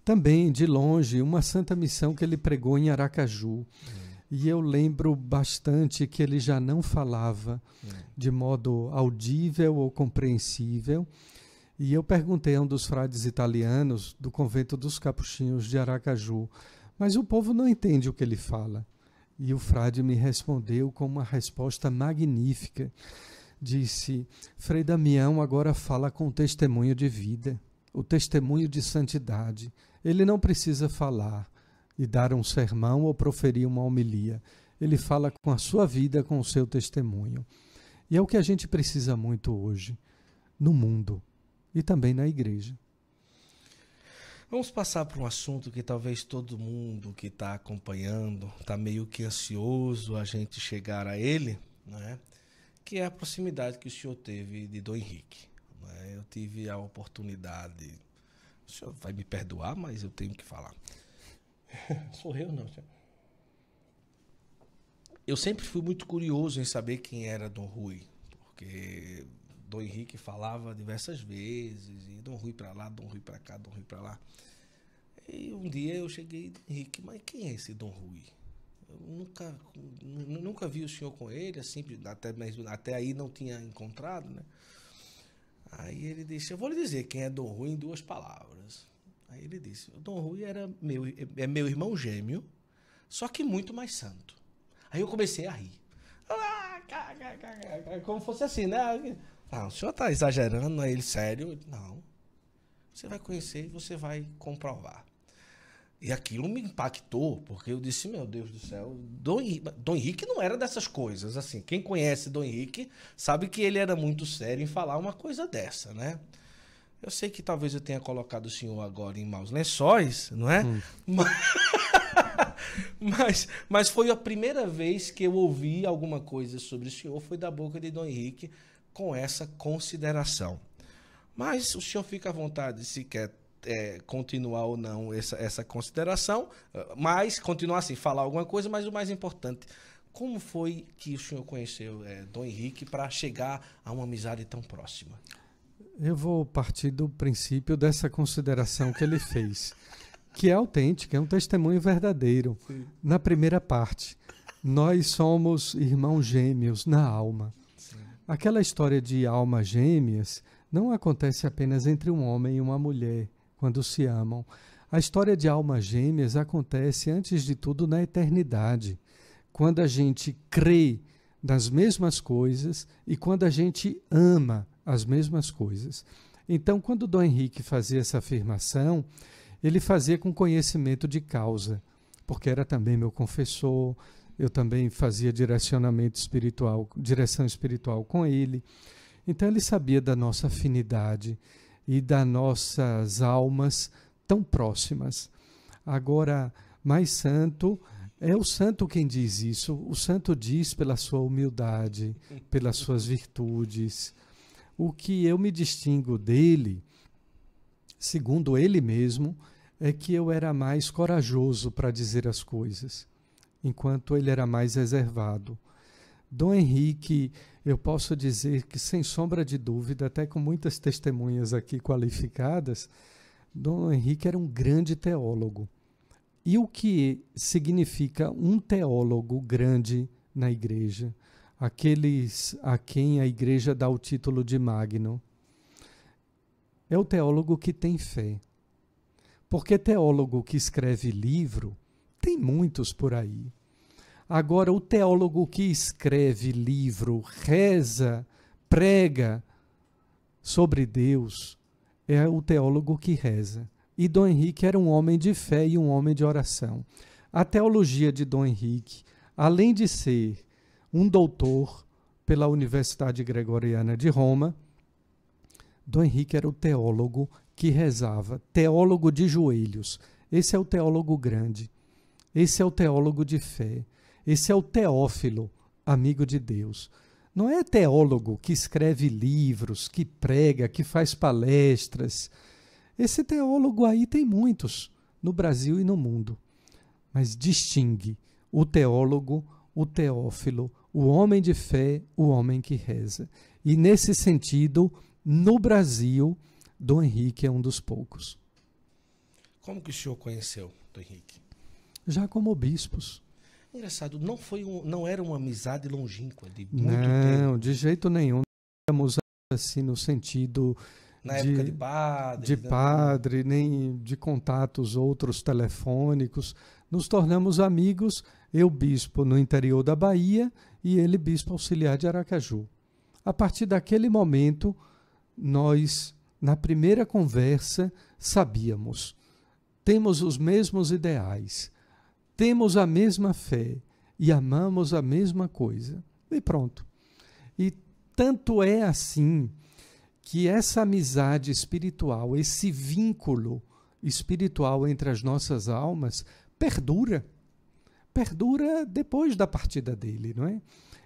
Também, de longe, uma santa missão que ele pregou em Aracaju. Hum. E eu lembro bastante que ele já não falava hum. de modo audível ou compreensível. E eu perguntei a um dos frades italianos do convento dos capuchinhos de Aracaju, mas o povo não entende o que ele fala. E o frade me respondeu com uma resposta magnífica. Disse: Frei Damião agora fala com o testemunho de vida, o testemunho de santidade. Ele não precisa falar e dar um sermão ou proferir uma homilia. Ele fala com a sua vida, com o seu testemunho. E é o que a gente precisa muito hoje, no mundo e também na igreja. Vamos passar para um assunto que talvez todo mundo que está acompanhando está meio que ansioso a gente chegar a ele, né? que é a proximidade que o senhor teve de Dom Henrique. Né? Eu tive a oportunidade, o senhor vai me perdoar, mas eu tenho que falar. Sorriu não, senhor. Eu sempre fui muito curioso em saber quem era Dom Rui, porque Dom Henrique falava diversas vezes, e Dom Rui para lá, Dom Rui para cá, Dom Rui para lá. E um dia eu cheguei, Henrique, mas quem é esse Dom Rui? Eu nunca, nunca vi o senhor com ele, assim, até, mesmo, até aí não tinha encontrado, né? Aí ele disse, eu vou lhe dizer quem é Dom Rui em duas palavras. Aí ele disse, o Dom Rui era meu, é meu irmão gêmeo, só que muito mais santo. Aí eu comecei a rir. Ah, como fosse assim, né? Ah, o senhor está exagerando, é ele sério? Não. Você vai conhecer e você vai comprovar. E aquilo me impactou, porque eu disse, meu Deus do céu, Don Henrique, Dom Henrique não era dessas coisas, assim, quem conhece Dom Henrique sabe que ele era muito sério em falar uma coisa dessa, né? Eu sei que talvez eu tenha colocado o senhor agora em maus lençóis, não é? Hum. Mas, mas, mas foi a primeira vez que eu ouvi alguma coisa sobre o senhor, foi da boca de Dom Henrique, com essa consideração. Mas o senhor fica à vontade se quer é, continuar ou não essa, essa consideração, mas continuar assim, falar alguma coisa, mas o mais importante, como foi que o senhor conheceu é, Dom Henrique para chegar a uma amizade tão próxima? Eu vou partir do princípio dessa consideração que ele fez, que é autêntica, é um testemunho verdadeiro. Sim. Na primeira parte, nós somos irmãos gêmeos na alma. Aquela história de almas gêmeas não acontece apenas entre um homem e uma mulher quando se amam. A história de almas gêmeas acontece antes de tudo na eternidade, quando a gente crê nas mesmas coisas e quando a gente ama as mesmas coisas. Então, quando Dom Henrique fazia essa afirmação, ele fazia com conhecimento de causa, porque era também meu confessor, eu também fazia direcionamento espiritual, direção espiritual com ele. Então ele sabia da nossa afinidade e das nossas almas tão próximas. Agora, mais santo, é o santo quem diz isso. O santo diz pela sua humildade, pelas suas virtudes. O que eu me distingo dele, segundo ele mesmo, é que eu era mais corajoso para dizer as coisas enquanto ele era mais reservado. Dom Henrique, eu posso dizer que, sem sombra de dúvida, até com muitas testemunhas aqui qualificadas, Dom Henrique era um grande teólogo. E o que significa um teólogo grande na igreja? Aqueles a quem a igreja dá o título de magno. É o teólogo que tem fé. Porque teólogo que escreve livro tem muitos por aí. Agora, o teólogo que escreve livro, reza, prega sobre Deus, é o teólogo que reza. E Dom Henrique era um homem de fé e um homem de oração. A teologia de Dom Henrique, além de ser um doutor pela Universidade Gregoriana de Roma, Dom Henrique era o teólogo que rezava, teólogo de joelhos. Esse é o teólogo grande. Esse é o teólogo de fé. Esse é o teófilo, amigo de Deus. Não é teólogo que escreve livros, que prega, que faz palestras. Esse teólogo aí tem muitos, no Brasil e no mundo. Mas distingue o teólogo, o teófilo, o homem de fé, o homem que reza. E nesse sentido, no Brasil, Dom Henrique é um dos poucos. Como que o senhor conheceu Dom Henrique? já como bispos. Engraçado, não, foi um, não era uma amizade longínqua de muito Não, tempo. de jeito nenhum. Éramos assim no sentido na de, época de padre, de né? padre, nem de contatos outros telefônicos. Nos tornamos amigos, eu bispo no interior da Bahia e ele bispo auxiliar de Aracaju. A partir daquele momento, nós na primeira conversa sabíamos, temos os mesmos ideais temos a mesma fé e amamos a mesma coisa. E pronto. E tanto é assim que essa amizade espiritual, esse vínculo espiritual entre as nossas almas perdura. Perdura depois da partida dele, não é?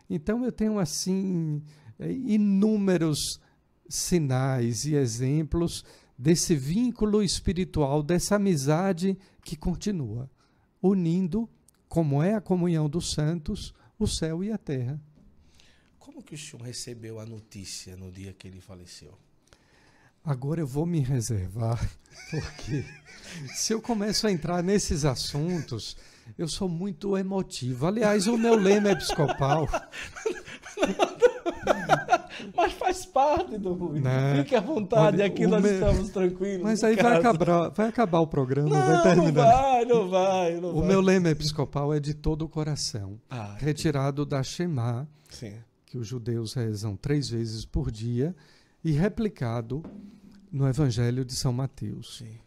Então eu tenho assim inúmeros sinais e exemplos desse vínculo espiritual, dessa amizade que continua unindo, como é a comunhão dos santos, o céu e a terra. Como que o senhor recebeu a notícia no dia que ele faleceu? Agora eu vou me reservar, porque se eu começo a entrar nesses assuntos, eu sou muito emotivo. Aliás, o meu lema é episcopal. Mas faz parte do ruim. Né? Fique à vontade, Olha, aqui nós me... estamos tranquilos. Mas aí vai acabar, vai acabar o programa, não, vai terminar. Não vai, não vai, não O vai. meu lema episcopal é de todo o coração, ah, retirado da Shema, Sim. que os judeus rezam três vezes por dia, e replicado no Evangelho de São Mateus. Sim.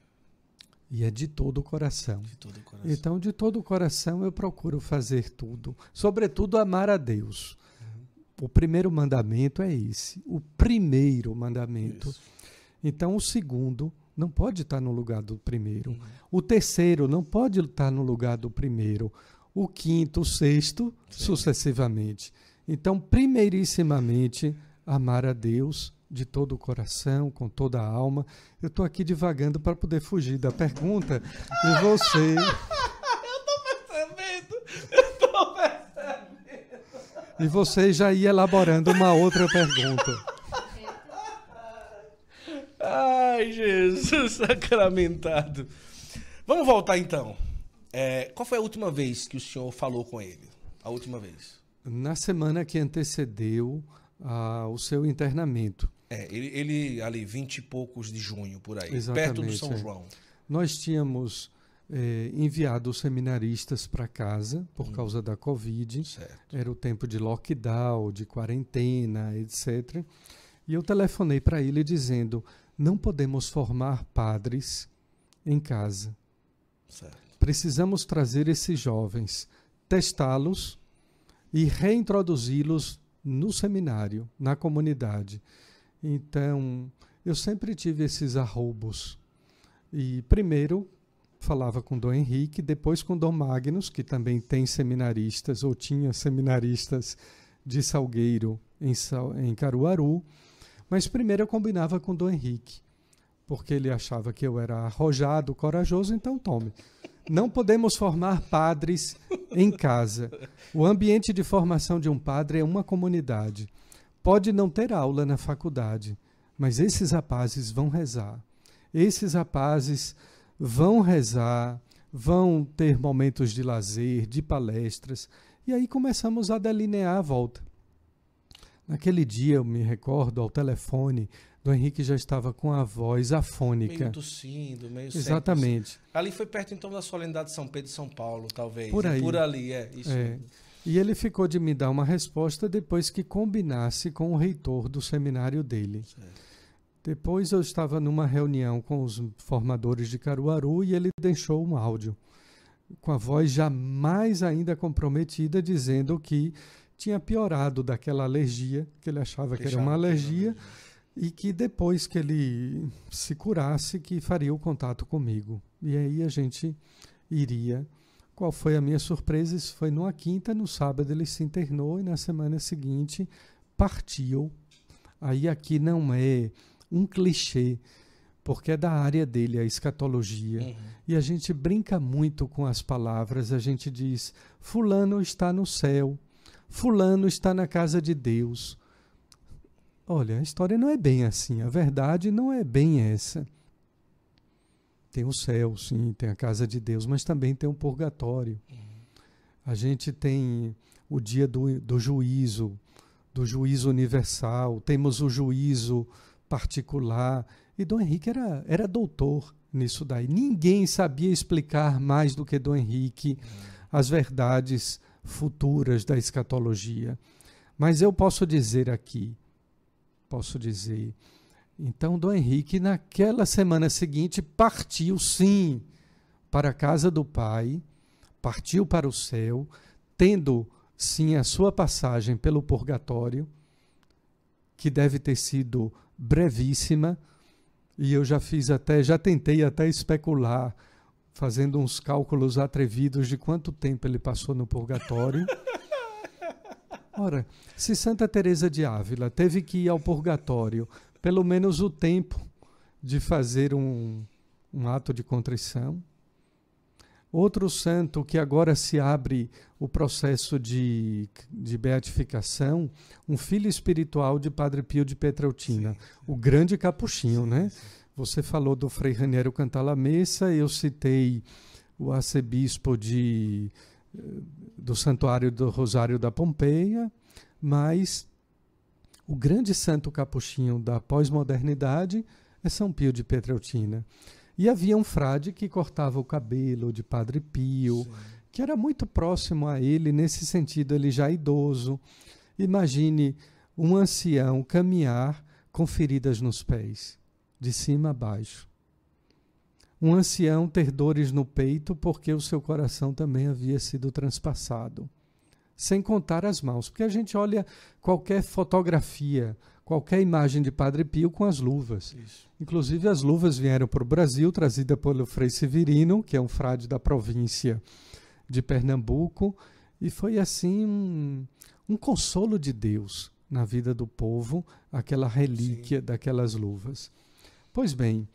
E é de todo o coração. De todo o coração. Então, de todo o coração, eu procuro fazer tudo. Sobretudo, amar a Deus o primeiro mandamento é esse. O primeiro mandamento. Isso. Então, o segundo não pode estar no lugar do primeiro. Uhum. O terceiro não pode estar no lugar do primeiro. O quinto, o sexto, Sim. sucessivamente. Então, primeiríssimamente, amar a Deus de todo o coração, com toda a alma. Eu estou aqui divagando para poder fugir da pergunta e você. E você já ia elaborando uma outra pergunta. Ai, Jesus sacramentado. Vamos voltar então. É, qual foi a última vez que o senhor falou com ele? A última vez? Na semana que antecedeu ah, o seu internamento. É, ele, ele, ali, 20 e poucos de junho, por aí, Exatamente, perto do São é. João. Nós tínhamos é, enviado os seminaristas para casa por hum. causa da Covid. Certo. Era o tempo de lockdown, de quarentena, etc. E eu telefonei para ele dizendo: não podemos formar padres em casa. Certo. Precisamos trazer esses jovens, testá-los e reintroduzi-los no seminário, na comunidade. Então, eu sempre tive esses arroubos. E primeiro falava com Dom Henrique, depois com Dom Magnus, que também tem seminaristas, ou tinha seminaristas de Salgueiro em, em Caruaru. Mas primeiro eu combinava com Dom Henrique, porque ele achava que eu era arrojado, corajoso, então tome. Não podemos formar padres em casa. O ambiente de formação de um padre é uma comunidade. Pode não ter aula na faculdade, mas esses rapazes vão rezar. Esses rapazes vão rezar, vão ter momentos de lazer, de palestras. E aí começamos a delinear a volta. Naquele dia, eu me recordo, ao telefone, do Henrique já estava com a voz afônica. Meio tossindo, meio Exatamente. Sempre. Ali foi perto, então, da solenidade de São Pedro e São Paulo, talvez. Por né? aí. Por ali, é. Isso. é. E ele ficou de me dar uma resposta depois que combinasse com o reitor do seminário dele. Certo. Depois eu estava numa reunião com os formadores de Caruaru e ele deixou um áudio com a voz jamais ainda comprometida, dizendo que tinha piorado daquela alergia, que ele achava que, que era uma alergia, e que depois que ele se curasse, que faria o contato comigo. E aí a gente iria. Qual foi a minha surpresa? Isso foi numa quinta, no sábado ele se internou e na semana seguinte partiu. Aí aqui não é um clichê, porque é da área dele, a escatologia. Uhum. E a gente brinca muito com as palavras, a gente diz: Fulano está no céu, Fulano está na casa de Deus. Olha, a história não é bem assim, a verdade não é bem essa. Tem o céu, sim, tem a casa de Deus, mas também tem o purgatório. Uhum. A gente tem o dia do, do juízo, do juízo universal, temos o juízo particular. E Dom Henrique era, era doutor nisso daí. Ninguém sabia explicar mais do que Dom Henrique as verdades futuras da escatologia. Mas eu posso dizer aqui, posso dizer, então Dom Henrique naquela semana seguinte partiu sim para a casa do pai, partiu para o céu, tendo sim a sua passagem pelo purgatório, que deve ter sido brevíssima e eu já fiz até, já tentei até especular, fazendo uns cálculos atrevidos de quanto tempo ele passou no purgatório. Ora, se Santa Teresa de Ávila teve que ir ao purgatório pelo menos o tempo de fazer um, um ato de contrição, Outro santo que agora se abre o processo de, de beatificação, um filho espiritual de Padre Pio de Petreutina, sim, sim. o grande capuchinho, sim, né? Você falou do Frei Raniero Cantalamessa, eu citei o arcebispo de, eh, do Santuário do Rosário da Pompeia, mas o grande santo capuchinho da pós-modernidade é São Pio de Petreutina. E havia um frade que cortava o cabelo de Padre Pio, Sim. que era muito próximo a ele, nesse sentido, ele já idoso. Imagine um ancião caminhar com feridas nos pés, de cima a baixo. Um ancião ter dores no peito porque o seu coração também havia sido transpassado. Sem contar as mãos, porque a gente olha qualquer fotografia, qualquer imagem de Padre Pio com as luvas. Isso. Inclusive, as luvas vieram para o Brasil, trazida pelo Frei Severino, que é um frade da província de Pernambuco, e foi assim um, um consolo de Deus na vida do povo, aquela relíquia Sim. daquelas luvas. Pois bem,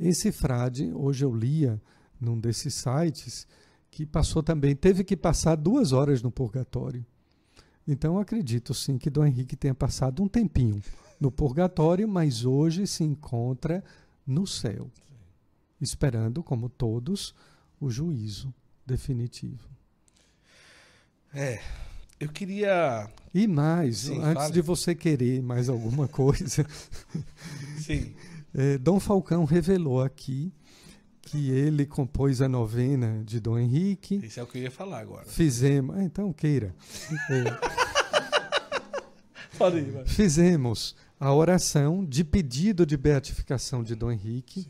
esse frade, hoje eu lia num desses sites, que passou também, teve que passar duas horas no purgatório. Então, acredito sim que Dom Henrique tenha passado um tempinho no purgatório, mas hoje se encontra no céu, esperando, como todos, o juízo definitivo. É, eu queria. E mais, Sim, antes de você querer mais alguma coisa. Sim. É, Dom Falcão revelou aqui que ele compôs a novena de Dom Henrique. Isso é o que eu ia falar agora. Fizemos. Ah, então, queira. É, Pode ir, vai. Fizemos a oração de pedido de beatificação de Dom Henrique,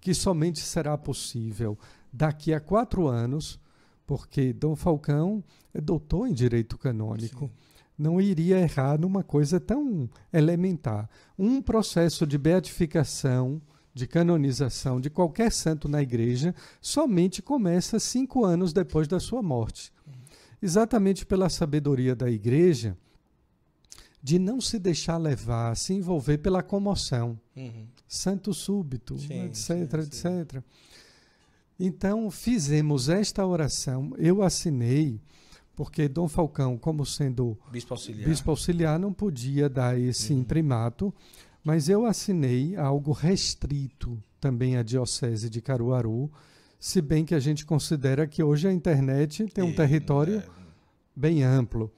que somente será possível daqui a quatro anos, porque Dom Falcão é doutor em direito canônico. Sim. Não iria errar numa coisa tão elementar. Um processo de beatificação, de canonização de qualquer santo na igreja, somente começa cinco anos depois da sua morte. Exatamente pela sabedoria da igreja de não se deixar levar, se envolver pela comoção. Uhum. Santo súbito, sim, etc, sim, sim. etc. Então, fizemos esta oração, eu assinei, porque Dom Falcão, como sendo bispo auxiliar, bispo auxiliar não podia dar esse uhum. imprimato, mas eu assinei algo restrito também à Diocese de Caruaru, se bem que a gente considera que hoje a internet tem um território é. bem amplo.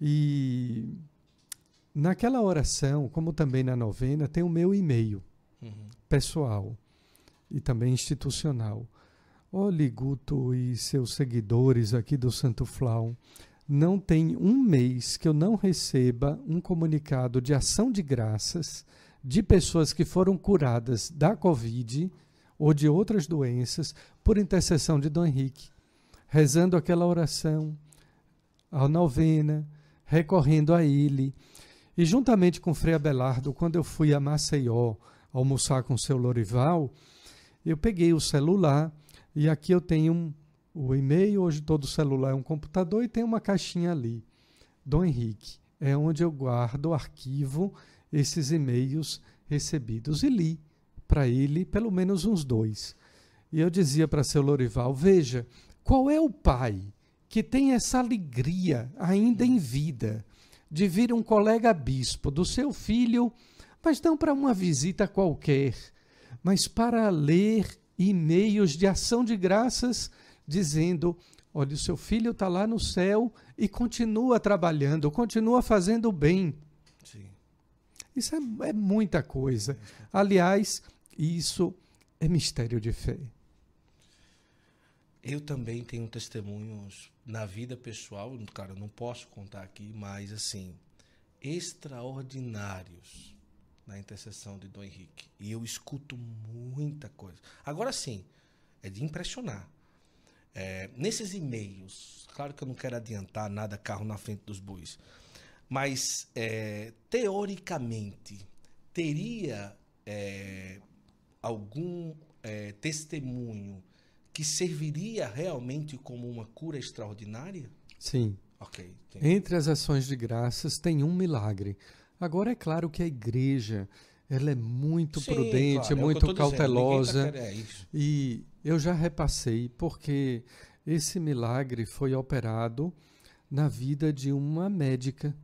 E Naquela oração, como também na novena, tem o meu e-mail uhum. pessoal e também institucional. Olhe, Guto e seus seguidores aqui do Santo Flau, não tem um mês que eu não receba um comunicado de ação de graças de pessoas que foram curadas da Covid ou de outras doenças por intercessão de Dom Henrique, rezando aquela oração, a novena, recorrendo a ele e juntamente com Frei Abelardo, quando eu fui a Maceió almoçar com o seu Lorival, eu peguei o celular e aqui eu tenho um, o e-mail, hoje todo celular é um computador e tem uma caixinha ali. Dom Henrique, é onde eu guardo, arquivo esses e-mails recebidos e li para ele pelo menos uns dois. E eu dizia para seu Lorival: veja, qual é o pai que tem essa alegria ainda em vida de vir um colega bispo do seu filho, mas não para uma visita qualquer, mas para ler e-mails de ação de graças dizendo: olha, o seu filho está lá no céu e continua trabalhando, continua fazendo bem. Sim. Isso é, é muita coisa. Aliás, isso é mistério de fé. Eu também tenho testemunhos na vida pessoal, cara, não posso contar aqui, mas assim, extraordinários na intercessão de Dom Henrique. E eu escuto muita coisa. Agora sim, é de impressionar. É, nesses e-mails, claro que eu não quero adiantar nada carro na frente dos bois, mas é, teoricamente teria é, algum é, testemunho que serviria realmente como uma cura extraordinária? Sim. Entre as ações de graças tem um milagre. Agora é claro que a igreja ela é muito Sim, prudente, claro, é muito tá cautelosa. Dizendo, é e eu já repassei porque esse milagre foi operado na vida de uma médica.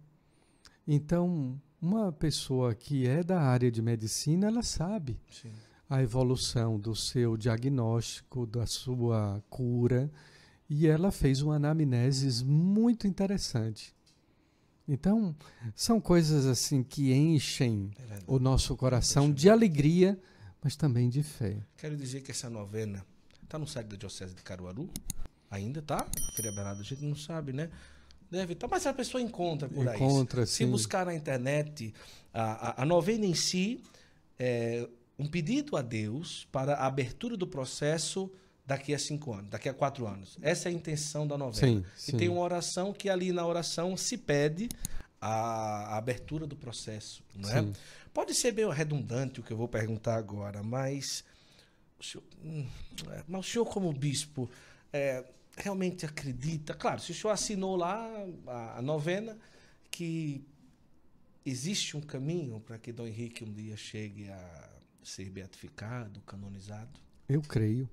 Então, uma pessoa que é da área de medicina, ela sabe. Sim a evolução do seu diagnóstico, da sua cura, e ela fez uma anamnese muito interessante. Então, são coisas assim que enchem é o nosso coração de alegria, mas também de fé. Quero dizer que essa novena está no site da Diocese de Caruaru? Ainda tá? Feria Bernardo, a gente não sabe, né? Deve estar, tá, mas a pessoa encontra por encontra, aí. Sim. Se buscar na internet, a, a, a novena em si, é, um pedido a Deus para a abertura do processo daqui a cinco anos, daqui a quatro anos. Essa é a intenção da novela. Sim, sim. E tem uma oração que ali na oração se pede a, a abertura do processo. Não é? Pode ser meio redundante o que eu vou perguntar agora, mas o senhor, hum, mas o senhor como bispo, é, realmente acredita? Claro, se o senhor assinou lá a, a novena, que existe um caminho para que Dom Henrique um dia chegue a ser beatificado, canonizado? Eu creio.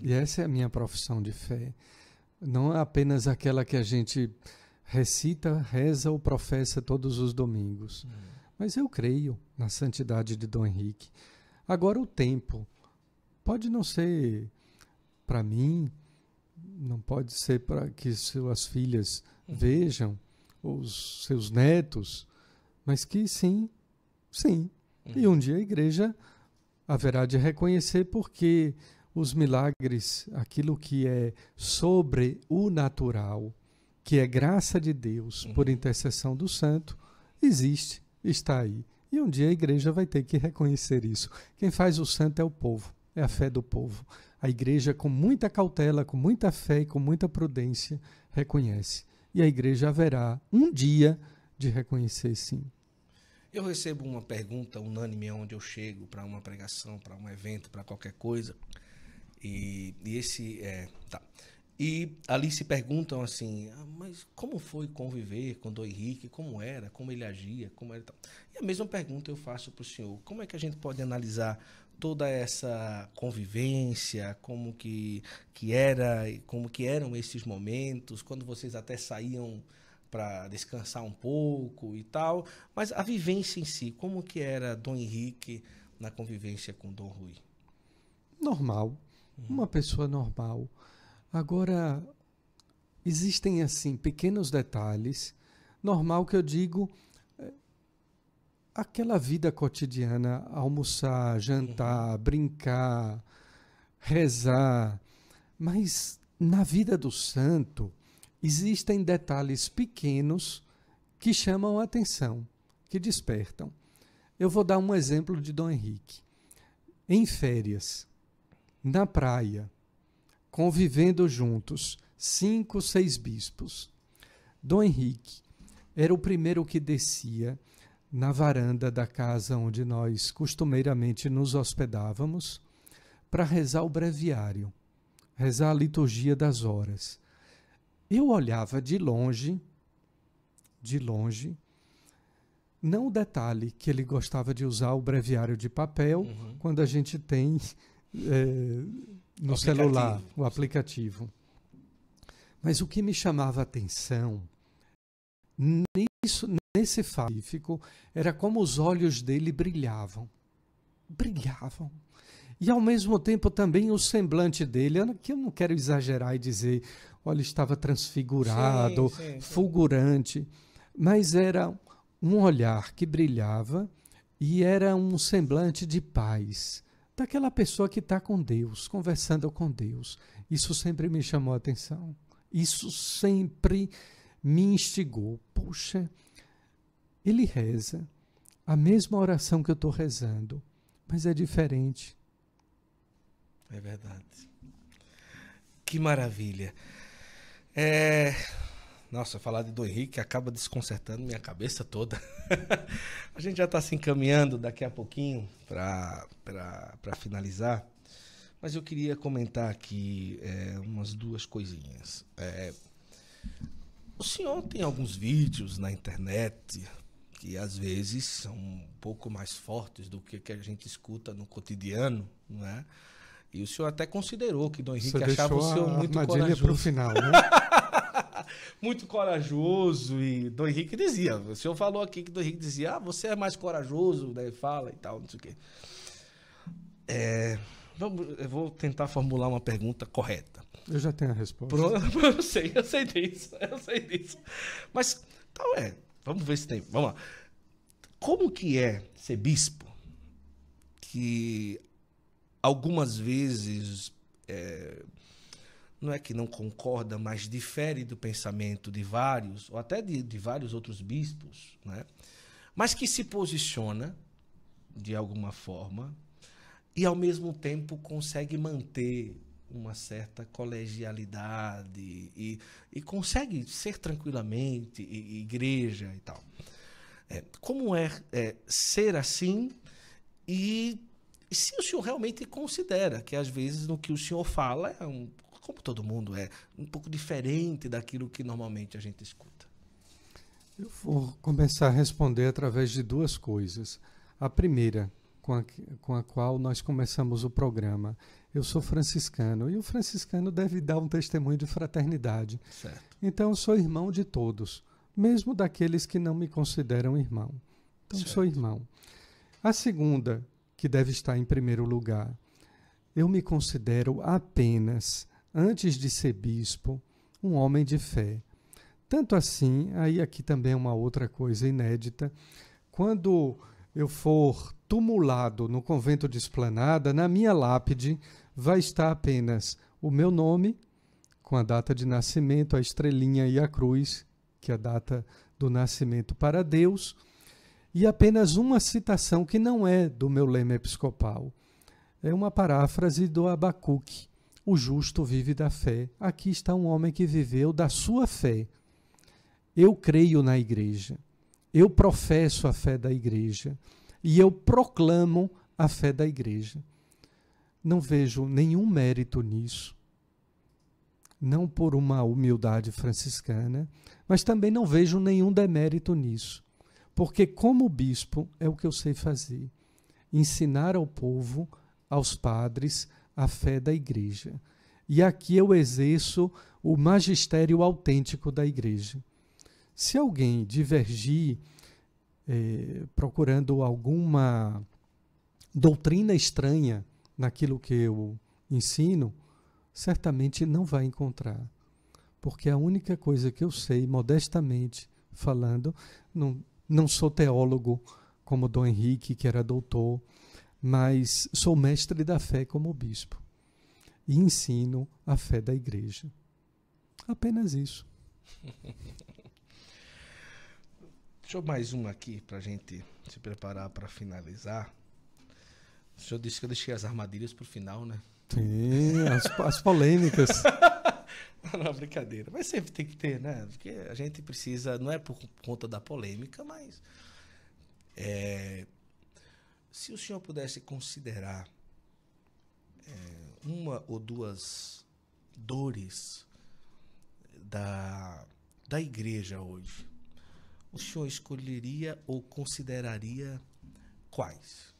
E hum. essa é a minha profissão de fé. Não é apenas aquela que a gente recita, reza ou professa todos os domingos. Hum. Mas eu creio na santidade de Dom Henrique. Agora, o tempo pode não ser para mim, não pode ser para que suas filhas hum. vejam, os seus netos, mas que sim, sim. Hum. E uhum. um dia a igreja haverá de reconhecer porque os milagres, aquilo que é sobre o natural, que é graça de Deus por intercessão do santo, existe, está aí. E um dia a igreja vai ter que reconhecer isso. Quem faz o santo é o povo, é a fé do povo. A igreja, com muita cautela, com muita fé e com muita prudência, reconhece. E a igreja haverá um dia de reconhecer, sim. Eu recebo uma pergunta unânime onde eu chego para uma pregação, para um evento, para qualquer coisa. E, e esse é, tá. E ali se perguntam assim, ah, mas como foi conviver com Dom Henrique? Como era? Como ele agia? Como era? E a mesma pergunta eu faço para o senhor. Como é que a gente pode analisar toda essa convivência, como que, que era, como que eram esses momentos, quando vocês até saíam para descansar um pouco e tal. Mas a vivência em si, como que era Dom Henrique na convivência com Dom Rui? Normal, uhum. uma pessoa normal. Agora existem assim pequenos detalhes. Normal que eu digo eh, aquela vida cotidiana, almoçar, jantar, uhum. brincar, rezar, mas na vida do santo, existem detalhes pequenos que chamam a atenção, que despertam. Eu vou dar um exemplo de Dom Henrique. Em férias, na praia, convivendo juntos, cinco, seis bispos. Dom Henrique era o primeiro que descia na varanda da casa onde nós costumeiramente nos hospedávamos para rezar o breviário, rezar a liturgia das horas. Eu olhava de longe, de longe, não o detalhe que ele gostava de usar o breviário de papel uhum. quando a gente tem é, no o celular o aplicativo. Mas o que me chamava a atenção nisso, nesse fato era como os olhos dele brilhavam. Brilhavam e ao mesmo tempo também o semblante dele, que eu não quero exagerar e dizer, olha, estava transfigurado, sim, sim, fulgurante, mas era um olhar que brilhava e era um semblante de paz, daquela pessoa que está com Deus, conversando com Deus. Isso sempre me chamou a atenção. Isso sempre me instigou. Puxa, ele reza a mesma oração que eu estou rezando, mas é diferente. É verdade. Que maravilha. É... Nossa, falar de do Henrique acaba desconcertando minha cabeça toda. a gente já está se encaminhando daqui a pouquinho para finalizar. Mas eu queria comentar aqui é, umas duas coisinhas. É, o senhor tem alguns vídeos na internet que às vezes são um pouco mais fortes do que, que a gente escuta no cotidiano, não é? E o senhor até considerou que Dom Henrique Você achava o senhor muito corajoso. Pro final, né? muito corajoso e Dom Henrique dizia, o senhor falou aqui que Dom Henrique dizia, ah, você é mais corajoso, daí né? fala e tal, não sei o quê. É, vamos, eu vou tentar formular uma pergunta correta. Eu já tenho a resposta. eu sei, eu sei disso, eu sei disso. Mas, então é, vamos ver se tem, vamos lá. Como que é ser bispo que algumas vezes é, não é que não concorda, mas difere do pensamento de vários, ou até de, de vários outros bispos, né? mas que se posiciona de alguma forma e ao mesmo tempo consegue manter uma certa colegialidade e, e consegue ser tranquilamente igreja e tal. É, como é, é ser assim e e se o senhor realmente considera que, às vezes, no que o senhor fala, é um, como todo mundo é, um pouco diferente daquilo que normalmente a gente escuta? Eu vou começar a responder através de duas coisas. A primeira, com a, com a qual nós começamos o programa. Eu sou franciscano e o franciscano deve dar um testemunho de fraternidade. Certo. Então, eu sou irmão de todos, mesmo daqueles que não me consideram irmão. Então, certo. sou irmão. A segunda, que deve estar em primeiro lugar. Eu me considero apenas, antes de ser bispo, um homem de fé. Tanto assim, aí aqui também é uma outra coisa inédita, quando eu for tumulado no convento de Esplanada, na minha lápide vai estar apenas o meu nome, com a data de nascimento, a estrelinha e a cruz, que é a data do nascimento para Deus, e apenas uma citação que não é do meu lema episcopal. É uma paráfrase do Abacuque. O justo vive da fé. Aqui está um homem que viveu da sua fé. Eu creio na igreja. Eu professo a fé da igreja. E eu proclamo a fé da igreja. Não vejo nenhum mérito nisso. Não por uma humildade franciscana, mas também não vejo nenhum demérito nisso. Porque, como bispo, é o que eu sei fazer: ensinar ao povo, aos padres, a fé da igreja. E aqui eu exerço o magistério autêntico da igreja. Se alguém divergir eh, procurando alguma doutrina estranha naquilo que eu ensino, certamente não vai encontrar. Porque a única coisa que eu sei, modestamente falando, não, não sou teólogo como Dom Henrique, que era doutor, mas sou mestre da fé como bispo e ensino a fé da igreja. Apenas isso. Deixa eu mais um aqui para a gente se preparar para finalizar. O senhor disse que eu deixei as armadilhas para o final, né? Sim, as, as polêmicas. Não, brincadeira. Mas sempre tem que ter, né? Porque a gente precisa, não é por conta da polêmica, mas. É, se o senhor pudesse considerar é, uma ou duas dores da, da igreja hoje, o senhor escolheria ou consideraria quais?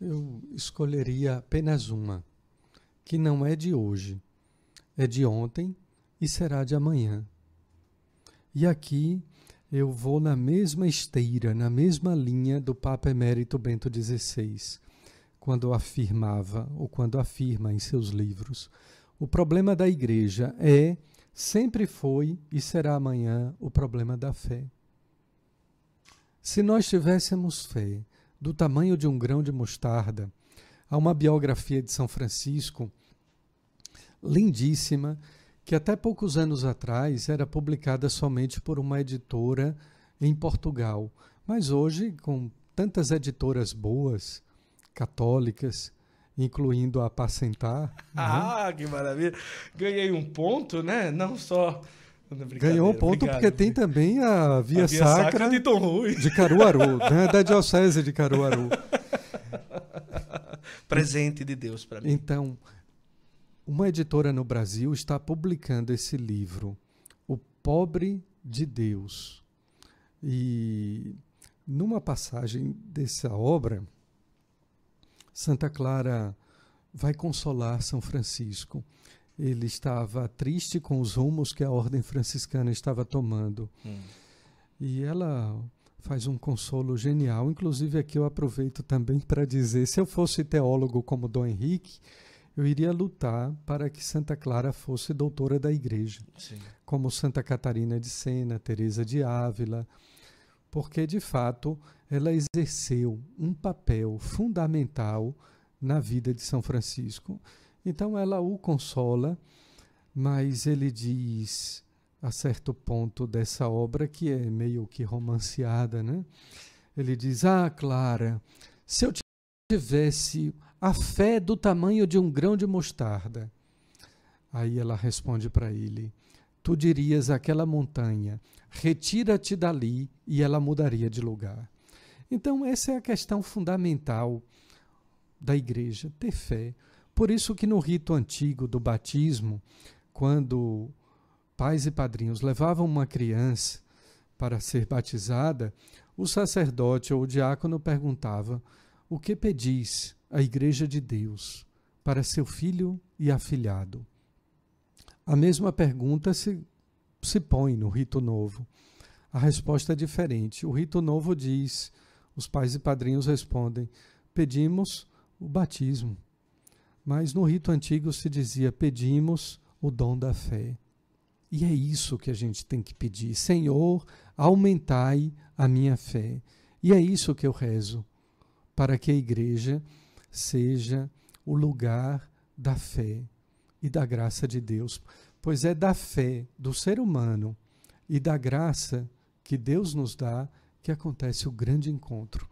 Eu escolheria apenas uma, que não é de hoje é de ontem e será de amanhã. E aqui eu vou na mesma esteira, na mesma linha do Papa Emérito Bento XVI, quando afirmava, ou quando afirma em seus livros, o problema da igreja é, sempre foi e será amanhã o problema da fé. Se nós tivéssemos fé do tamanho de um grão de mostarda, há uma biografia de São Francisco lindíssima, que até poucos anos atrás era publicada somente por uma editora em Portugal. Mas hoje, com tantas editoras boas, católicas, incluindo a Apacentar. Né? Ah, que maravilha! Ganhei um ponto, né? Não só. Ganhou um ponto obrigado, porque tem também a Via, a via Sacra, Sacra, de Tom Rui. De Caruaru, né? da Diocese de Caruaru. Presente de Deus para mim. Então, uma editora no Brasil está publicando esse livro, O Pobre de Deus. E numa passagem dessa obra, Santa Clara vai consolar São Francisco. Ele estava triste com os rumos que a ordem franciscana estava tomando. Hum. E ela faz um consolo genial. Inclusive, aqui eu aproveito também para dizer: se eu fosse teólogo como Dom Henrique, eu iria lutar para que Santa Clara fosse doutora da igreja, Sim. como Santa Catarina de Sena, Teresa de Ávila, porque de fato ela exerceu um papel fundamental na vida de São Francisco. Então ela o consola, mas ele diz a certo ponto dessa obra que é meio que romanceada, né? Ele diz: "Ah, Clara, se eu tivesse a fé é do tamanho de um grão de mostarda. Aí ela responde para ele: Tu dirias àquela montanha, retira-te dali, e ela mudaria de lugar. Então, essa é a questão fundamental da igreja, ter fé. Por isso que no rito antigo do batismo, quando pais e padrinhos levavam uma criança para ser batizada, o sacerdote ou o diácono perguntava: "O que pedis?" a Igreja de Deus, para seu filho e afilhado. A mesma pergunta se, se põe no rito novo. A resposta é diferente. O rito novo diz: os pais e padrinhos respondem, pedimos o batismo. Mas no rito antigo se dizia: pedimos o dom da fé. E é isso que a gente tem que pedir: Senhor, aumentai a minha fé. E é isso que eu rezo para que a igreja seja o lugar da fé e da graça de Deus, pois é da fé do ser humano e da graça que Deus nos dá que acontece o grande encontro.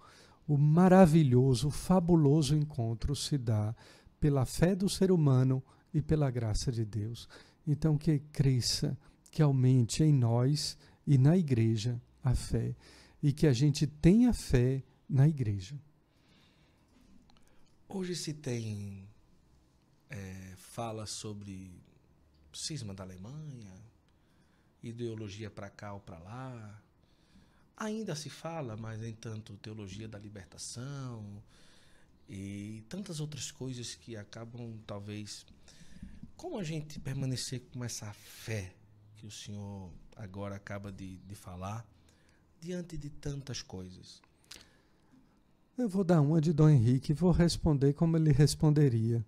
O maravilhoso, o fabuloso encontro se dá pela fé do ser humano e pela graça de Deus. Então, que cresça, que aumente em nós e na igreja a fé, e que a gente tenha fé na igreja. Hoje se tem é, fala sobre cisma da Alemanha, ideologia para cá ou para lá. Ainda se fala, mas entanto, teologia da libertação e tantas outras coisas que acabam, talvez. Como a gente permanecer com essa fé que o senhor agora acaba de, de falar diante de tantas coisas? Eu vou dar uma de Dom Henrique e vou responder como ele responderia,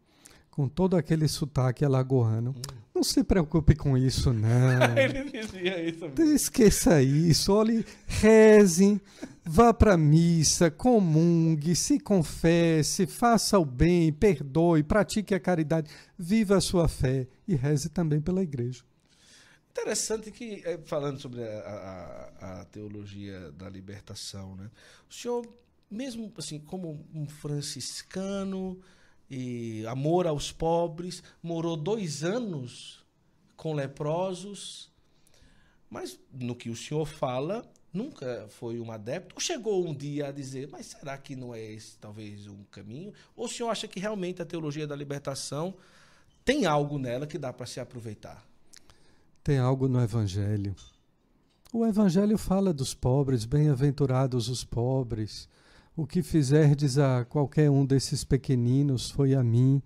com todo aquele sotaque alagoano. Hum. Não se preocupe com isso, não. ele dizia isso. Mesmo. Esqueça isso. Olhe, reze, vá para a missa, comungue, se confesse, faça o bem, perdoe, pratique a caridade, viva a sua fé e reze também pela igreja. Interessante que, eh, falando sobre a, a, a teologia da libertação, né? o senhor mesmo assim, como um franciscano e amor aos pobres, morou dois anos com leprosos, mas no que o senhor fala, nunca foi um adepto, ou chegou um dia a dizer, mas será que não é esse talvez um caminho? Ou o senhor acha que realmente a teologia da libertação tem algo nela que dá para se aproveitar? Tem algo no Evangelho. O Evangelho fala dos pobres, bem-aventurados os pobres. O que fizerdes a qualquer um desses pequeninos foi a mim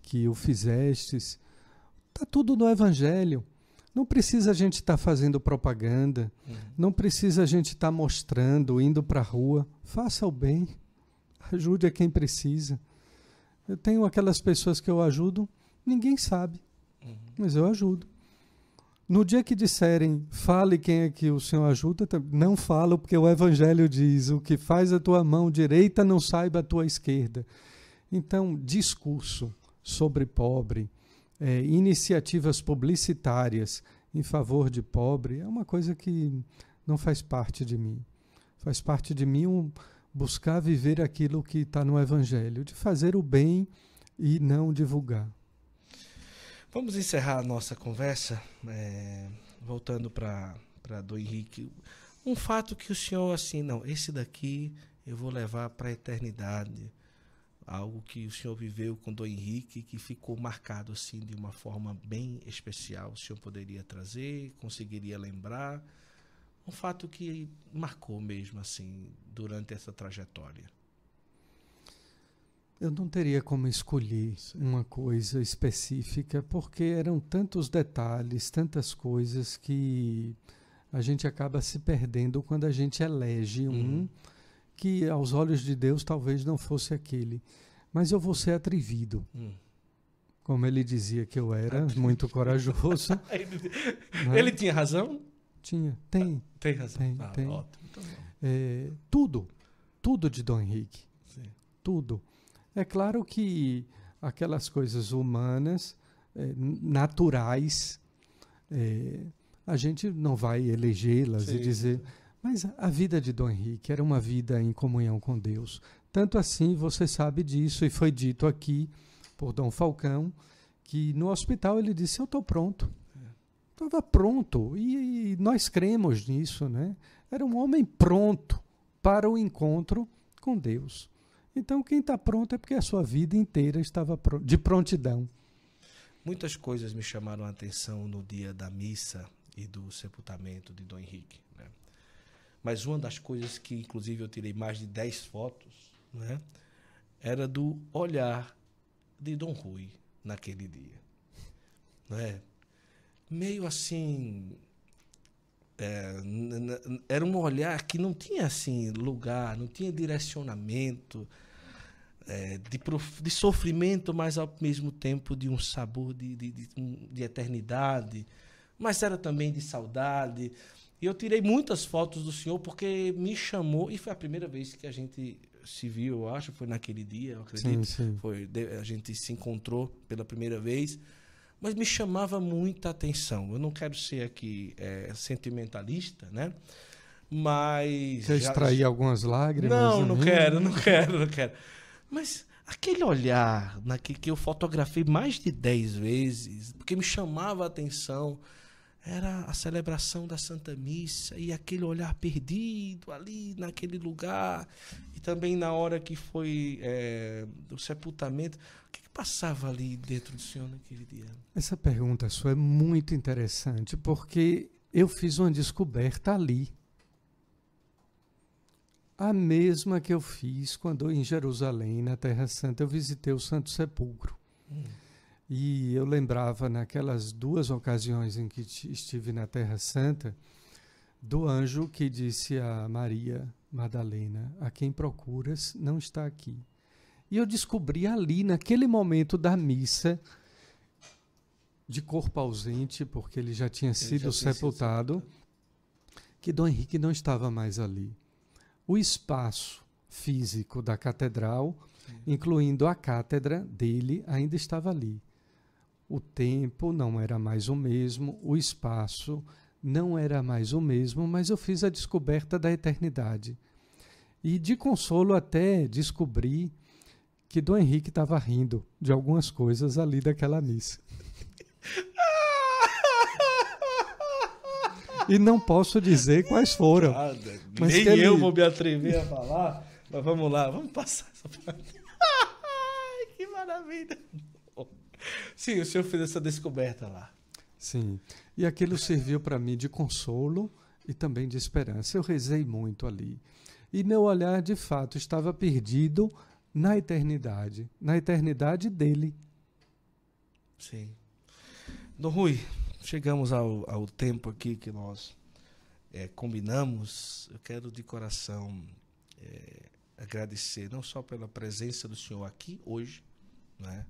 que o fizestes. Está tudo no Evangelho. Não precisa a gente estar tá fazendo propaganda, uhum. não precisa a gente estar tá mostrando, indo para a rua. Faça o bem, ajude a quem precisa. Eu tenho aquelas pessoas que eu ajudo, ninguém sabe, uhum. mas eu ajudo. No dia que disserem, fale quem é que o Senhor ajuda, não falo, porque o Evangelho diz: o que faz a tua mão direita não saiba a tua esquerda. Então, discurso sobre pobre, é, iniciativas publicitárias em favor de pobre, é uma coisa que não faz parte de mim. Faz parte de mim um, buscar viver aquilo que está no Evangelho, de fazer o bem e não divulgar. Vamos encerrar a nossa conversa, é, voltando para do Henrique. Um fato que o senhor, assim, não, esse daqui eu vou levar para a eternidade. Algo que o senhor viveu com Dom Henrique, que ficou marcado assim de uma forma bem especial. O senhor poderia trazer, conseguiria lembrar? Um fato que marcou mesmo, assim, durante essa trajetória. Eu não teria como escolher uma coisa específica, porque eram tantos detalhes, tantas coisas que a gente acaba se perdendo quando a gente elege uhum. um que, aos olhos de Deus, talvez não fosse aquele. Mas eu vou ser atrevido. Uhum. Como ele dizia que eu era, muito corajoso. Né? Ele tinha razão? Tinha. Tem. Ah, tem razão. Tem, ah, tem. Ótimo. Então, tá é, tudo. Tudo de Dom Henrique. Sim. Tudo é claro que aquelas coisas humanas, é, naturais, é, a gente não vai elegê-las e dizer. Mas a vida de Dom Henrique era uma vida em comunhão com Deus. Tanto assim, você sabe disso, e foi dito aqui por Dom Falcão, que no hospital ele disse: Eu estou pronto. Estava é. pronto. E, e nós cremos nisso, né? Era um homem pronto para o encontro com Deus. Então, quem está pronto é porque a sua vida inteira estava de prontidão. Muitas coisas me chamaram a atenção no dia da missa e do sepultamento de Dom Henrique. Né? Mas uma das coisas que, inclusive, eu tirei mais de 10 fotos né? era do olhar de Dom Rui naquele dia. Né? Meio assim, é, era um olhar que não tinha assim lugar, não tinha direcionamento, é, de, de, sofrimento, mas ao mesmo tempo de um sabor de, de, de, eternidade, mas era também de saudade. E eu tirei muitas fotos do senhor porque me chamou, e foi a primeira vez que a gente se viu, eu acho, foi naquele dia, eu acredito. Sim, sim. Foi, a gente se encontrou pela primeira vez mas me chamava muita atenção. Eu não quero ser aqui é, sentimentalista, né? Mas. Quer já... extrair algumas lágrimas? Não, né? não quero, não quero, não quero. Mas aquele olhar na que, que eu fotografei mais de 10 vezes, porque me chamava a atenção, era a celebração da Santa Missa e aquele olhar perdido ali naquele lugar também na hora que foi é, sepultamento, o que, que, passava ali dentro do senhor naquele dia? Essa pergunta sua é muito interessante, porque eu fiz uma descoberta ali. A mesma que eu fiz quando em Jerusalém, na Terra Santa, eu visitei o Santo Sepulcro. Hum. E eu lembrava naquelas duas ocasiões em que estive na Terra Santa do anjo que disse a Maria: Madalena, a quem procuras não está aqui. E eu descobri ali, naquele momento da missa, de corpo ausente, porque ele já tinha ele sido já sepultado, que Dom Henrique não estava mais ali. O espaço físico da catedral, Sim. incluindo a cátedra dele, ainda estava ali. O tempo não era mais o mesmo, o espaço não era mais o mesmo, mas eu fiz a descoberta da eternidade. E de consolo até descobri que Dom Henrique estava rindo de algumas coisas ali daquela missa. e não posso dizer quais foram. Nada, mas nem ele... eu vou me atrever a falar, mas vamos lá, vamos passar essa parte. que maravilha! Sim, o senhor fez essa descoberta lá. Sim. E aquilo serviu para mim de consolo e também de esperança. Eu rezei muito ali. E meu olhar, de fato, estava perdido na eternidade na eternidade dele. Sim. Dom Rui, chegamos ao, ao tempo aqui que nós é, combinamos. Eu quero de coração é, agradecer não só pela presença do senhor aqui hoje, né?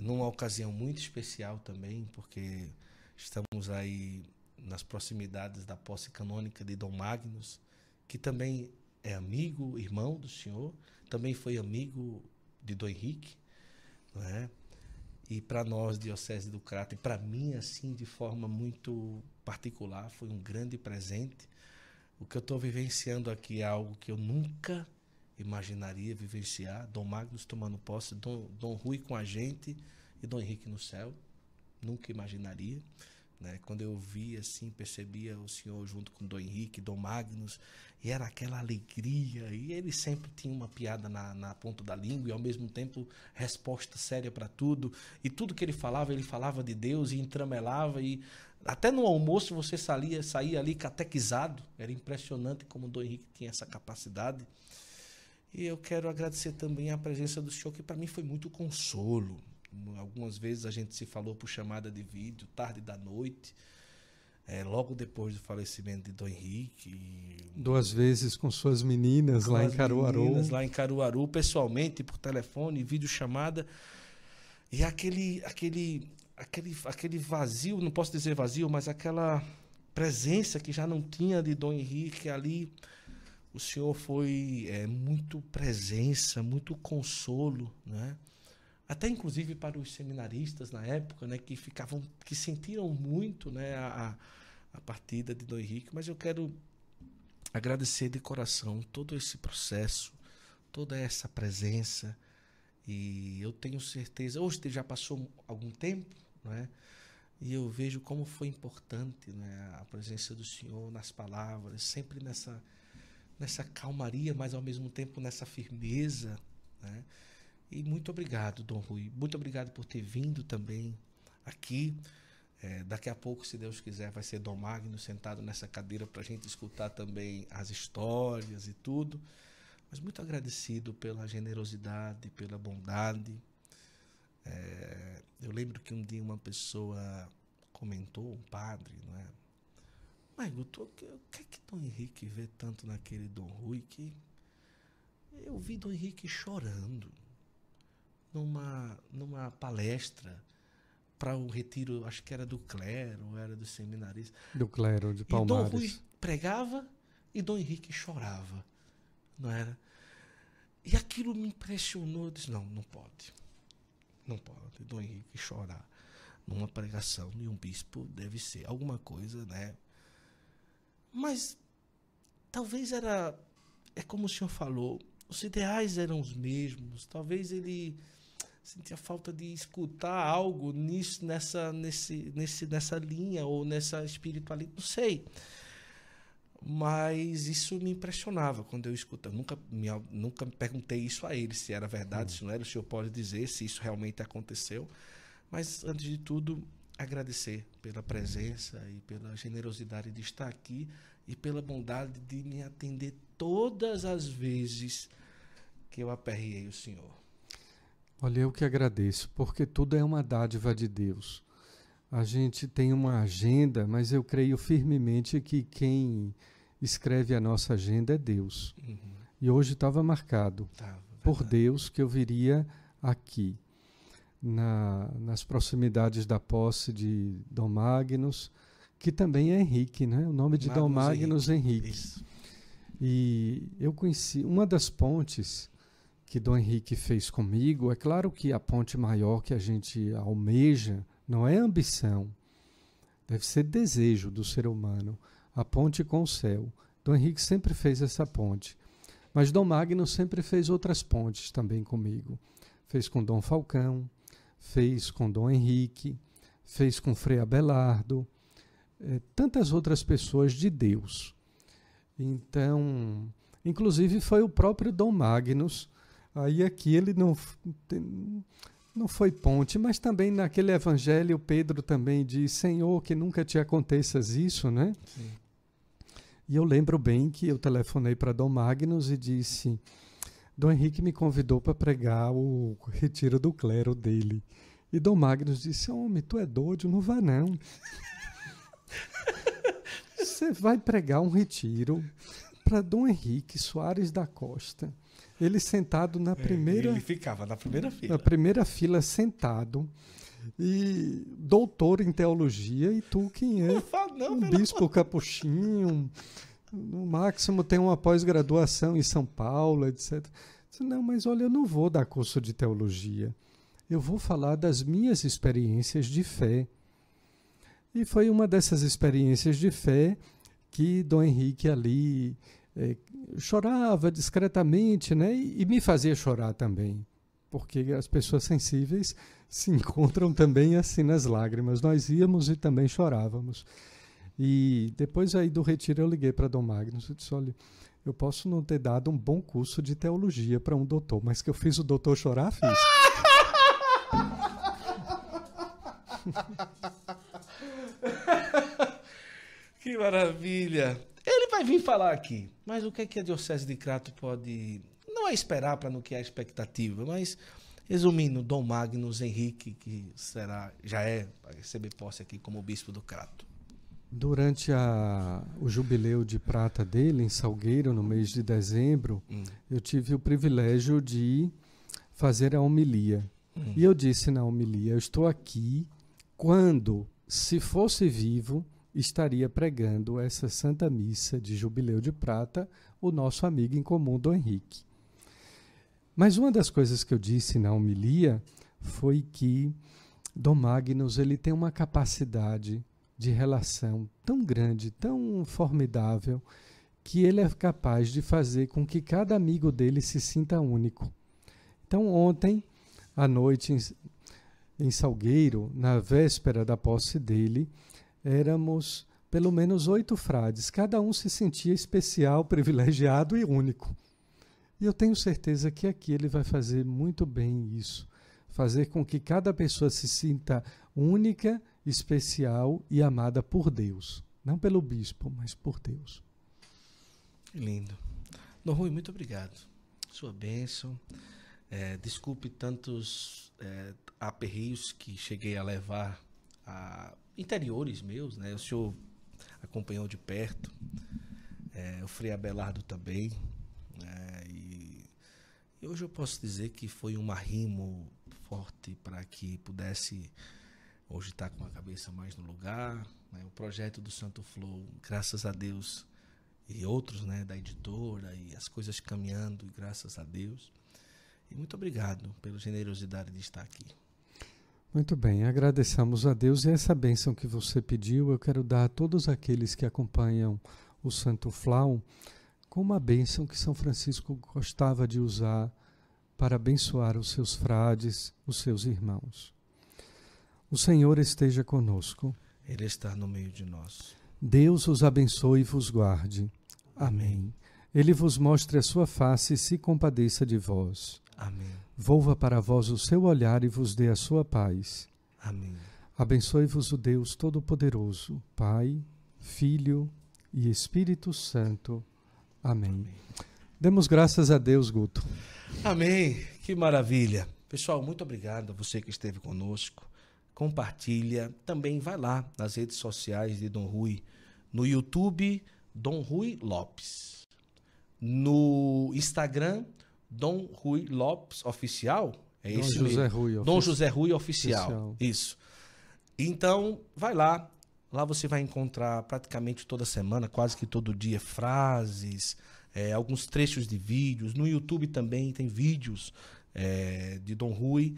numa ocasião muito especial também, porque estamos aí nas proximidades da posse canônica de Dom Magnus, que também é amigo, irmão do senhor, também foi amigo de Dom Henrique, não é? E para nós, Diocese do Crato, e para mim, assim, de forma muito particular, foi um grande presente. O que eu estou vivenciando aqui é algo que eu nunca imaginaria vivenciar. Dom Magnus tomando posse, Dom, Dom Rui com a gente e Dom Henrique no céu. Nunca imaginaria. Né? Quando eu vi assim, percebia o senhor junto com Dom Henrique, Dom Magnus, e era aquela alegria, e ele sempre tinha uma piada na, na ponta da língua e ao mesmo tempo resposta séria para tudo, e tudo que ele falava, ele falava de Deus e entramelava e até no almoço você saía, saía ali catequizado, era impressionante como Dom Henrique tinha essa capacidade. E eu quero agradecer também a presença do senhor, que para mim foi muito consolo. Algumas vezes a gente se falou por chamada de vídeo, tarde da noite, é, logo depois do falecimento de Dom Henrique. Duas vezes com suas meninas com lá em Caruaru. Meninas, lá em Caruaru, pessoalmente, por telefone, vídeo chamada. E aquele, aquele, aquele, aquele vazio, não posso dizer vazio, mas aquela presença que já não tinha de Dom Henrique ali o Senhor foi é, muito presença, muito consolo, né? Até inclusive para os seminaristas na época, né, que ficavam, que sentiram muito, né, a, a partida de Dom Henrique. Mas eu quero agradecer de coração todo esse processo, toda essa presença. E eu tenho certeza, hoje já passou algum tempo, né? E eu vejo como foi importante né, a presença do Senhor nas palavras, sempre nessa nessa calmaria, mas ao mesmo tempo nessa firmeza. Né? E muito obrigado, Dom Rui. Muito obrigado por ter vindo também aqui. É, daqui a pouco, se Deus quiser, vai ser Dom Magno sentado nessa cadeira para a gente escutar também as histórias e tudo. Mas muito agradecido pela generosidade, pela bondade. É, eu lembro que um dia uma pessoa comentou, um padre, não é? Mas, doutor, o que é que Dom Henrique vê tanto naquele Dom Rui que eu vi Dom Henrique chorando numa, numa palestra para um retiro, acho que era do clero, era do seminarista. Do clero, de Palmares. E Dom Rui pregava e Dom Henrique chorava, não era? E aquilo me impressionou, eu disse, não, não pode. Não pode Dom Henrique chorar numa pregação de um bispo, deve ser alguma coisa, né, mas talvez era. É como o senhor falou, os ideais eram os mesmos. Talvez ele sentia falta de escutar algo nisso, nessa, nesse, nesse, nessa linha ou nessa espiritualidade, não sei. Mas isso me impressionava quando eu escuto Nunca me, nunca perguntei isso a ele, se era verdade, hum. se não era. O senhor pode dizer se isso realmente aconteceu. Mas, antes de tudo, agradecer pela presença e pela generosidade de estar aqui e pela bondade de me atender todas as vezes que eu aperriei o Senhor. Olha, eu que agradeço, porque tudo é uma dádiva de Deus. A gente tem uma agenda, mas eu creio firmemente que quem escreve a nossa agenda é Deus. Uhum. E hoje estava marcado tá, por Deus que eu viria aqui na, nas proximidades da posse de Dom Magnus, que também é Henrique, né? O nome de Magnus Dom Magnus Henrique. Henrique. E eu conheci uma das pontes que Dom Henrique fez comigo. É claro que a ponte maior que a gente almeja não é ambição, deve ser desejo do ser humano. A ponte com o céu. Dom Henrique sempre fez essa ponte. Mas Dom Magno sempre fez outras pontes também comigo. Fez com Dom Falcão, fez com Dom Henrique, fez com Frei Abelardo, eh, tantas outras pessoas de Deus. Então, inclusive foi o próprio Dom Magnus, aí aqui ele não, não foi ponte, mas também naquele evangelho Pedro também diz, Senhor, que nunca te aconteças isso, né? Sim. E eu lembro bem que eu telefonei para Dom Magnus e disse, Dom Henrique me convidou para pregar o retiro do clero dele. E Dom Magnus disse: Homem, tu é doido, não vá não. Você vai pregar um retiro para Dom Henrique Soares da Costa. Ele sentado na é, primeira. Ele ficava na primeira fila. Na primeira fila, sentado. E doutor em teologia, e tu quem é? Não, não, bispo não. capuchinho no Máximo tem uma pós-graduação em São Paulo, etc. Disse, não, mas olha, eu não vou dar curso de teologia. Eu vou falar das minhas experiências de fé. E foi uma dessas experiências de fé que Dom Henrique ali é, chorava discretamente, né? E, e me fazia chorar também, porque as pessoas sensíveis se encontram também assim nas lágrimas. Nós íamos e também chorávamos. E depois aí do retiro eu liguei para Dom Magnus e disse: olha, eu posso não ter dado um bom curso de teologia para um doutor, mas que eu fiz o doutor chorar, fiz. que maravilha! Ele vai vir falar aqui, mas o que é que a Diocese de Crato pode. Não é esperar para não a expectativa, mas resumindo, Dom Magnus Henrique, que será, já é, vai receber posse aqui como bispo do Crato. Durante a, o jubileu de prata dele, em Salgueiro, no mês de dezembro, hum. eu tive o privilégio de fazer a homilia. Hum. E eu disse na homilia: Eu estou aqui quando, se fosse vivo, estaria pregando essa Santa Missa de Jubileu de Prata, o nosso amigo em comum, Dom Henrique. Mas uma das coisas que eu disse na homilia foi que Dom Magnus ele tem uma capacidade de relação tão grande, tão formidável, que ele é capaz de fazer com que cada amigo dele se sinta único. Então, ontem à noite em, em Salgueiro, na véspera da posse dele, éramos pelo menos oito frades. Cada um se sentia especial, privilegiado e único. E eu tenho certeza que aqui ele vai fazer muito bem isso. Fazer com que cada pessoa se sinta única especial e amada por Deus. Não pelo bispo, mas por Deus. Lindo. Dom Rui, muito obrigado. Sua bênção. É, desculpe tantos é, aperreios que cheguei a levar a interiores meus, né? O senhor acompanhou de perto. É, o Frei Abelardo também. Né? E, e hoje eu posso dizer que foi um arrimo forte para que pudesse Hoje está com a cabeça mais no lugar. Né? O projeto do Santo Flow, graças a Deus, e outros né, da editora, e as coisas caminhando, graças a Deus. E muito obrigado pela generosidade de estar aqui. Muito bem, agradecemos a Deus e essa bênção que você pediu, eu quero dar a todos aqueles que acompanham o Santo Flau com uma bênção que São Francisco gostava de usar para abençoar os seus frades, os seus irmãos. O Senhor esteja conosco. Ele está no meio de nós. Deus os abençoe e vos guarde. Amém. Ele vos mostre a sua face e se compadeça de vós. Amém. Volva para vós o seu olhar e vos dê a sua paz. Amém. Abençoe-vos o Deus Todo-Poderoso, Pai, Filho e Espírito Santo. Amém. Amém. Demos graças a Deus, Guto. Amém. Que maravilha. Pessoal, muito obrigado a você que esteve conosco compartilha. Também vai lá nas redes sociais de Dom Rui, no YouTube, Dom Rui Lopes. No Instagram, Dom Rui Lopes Oficial. É Dom esse José mesmo. Rui, Dom José Rui Oficial. Oficial. Isso. Então, vai lá. Lá você vai encontrar praticamente toda semana, quase que todo dia, frases, é, alguns trechos de vídeos. No YouTube também tem vídeos é, de Dom Rui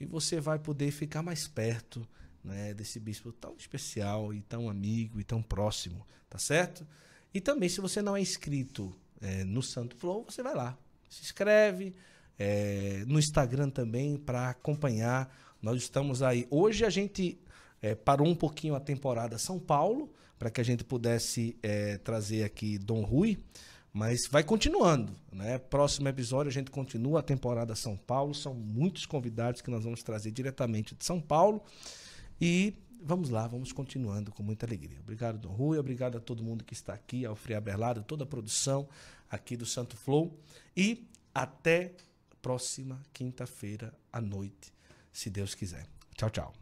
e você vai poder ficar mais perto né, desse bispo tão especial e tão amigo e tão próximo, tá certo? E também, se você não é inscrito é, no Santo Flow, você vai lá, se inscreve, é, no Instagram também para acompanhar. Nós estamos aí. Hoje a gente é, parou um pouquinho a temporada São Paulo para que a gente pudesse é, trazer aqui Dom Rui. Mas vai continuando, né? Próximo episódio a gente continua a temporada São Paulo. São muitos convidados que nós vamos trazer diretamente de São Paulo. E vamos lá, vamos continuando com muita alegria. Obrigado, Dom Rui, obrigado a todo mundo que está aqui, ao Frei Aberlado, toda a produção aqui do Santo Flow. E até próxima quinta-feira à noite, se Deus quiser. Tchau, tchau.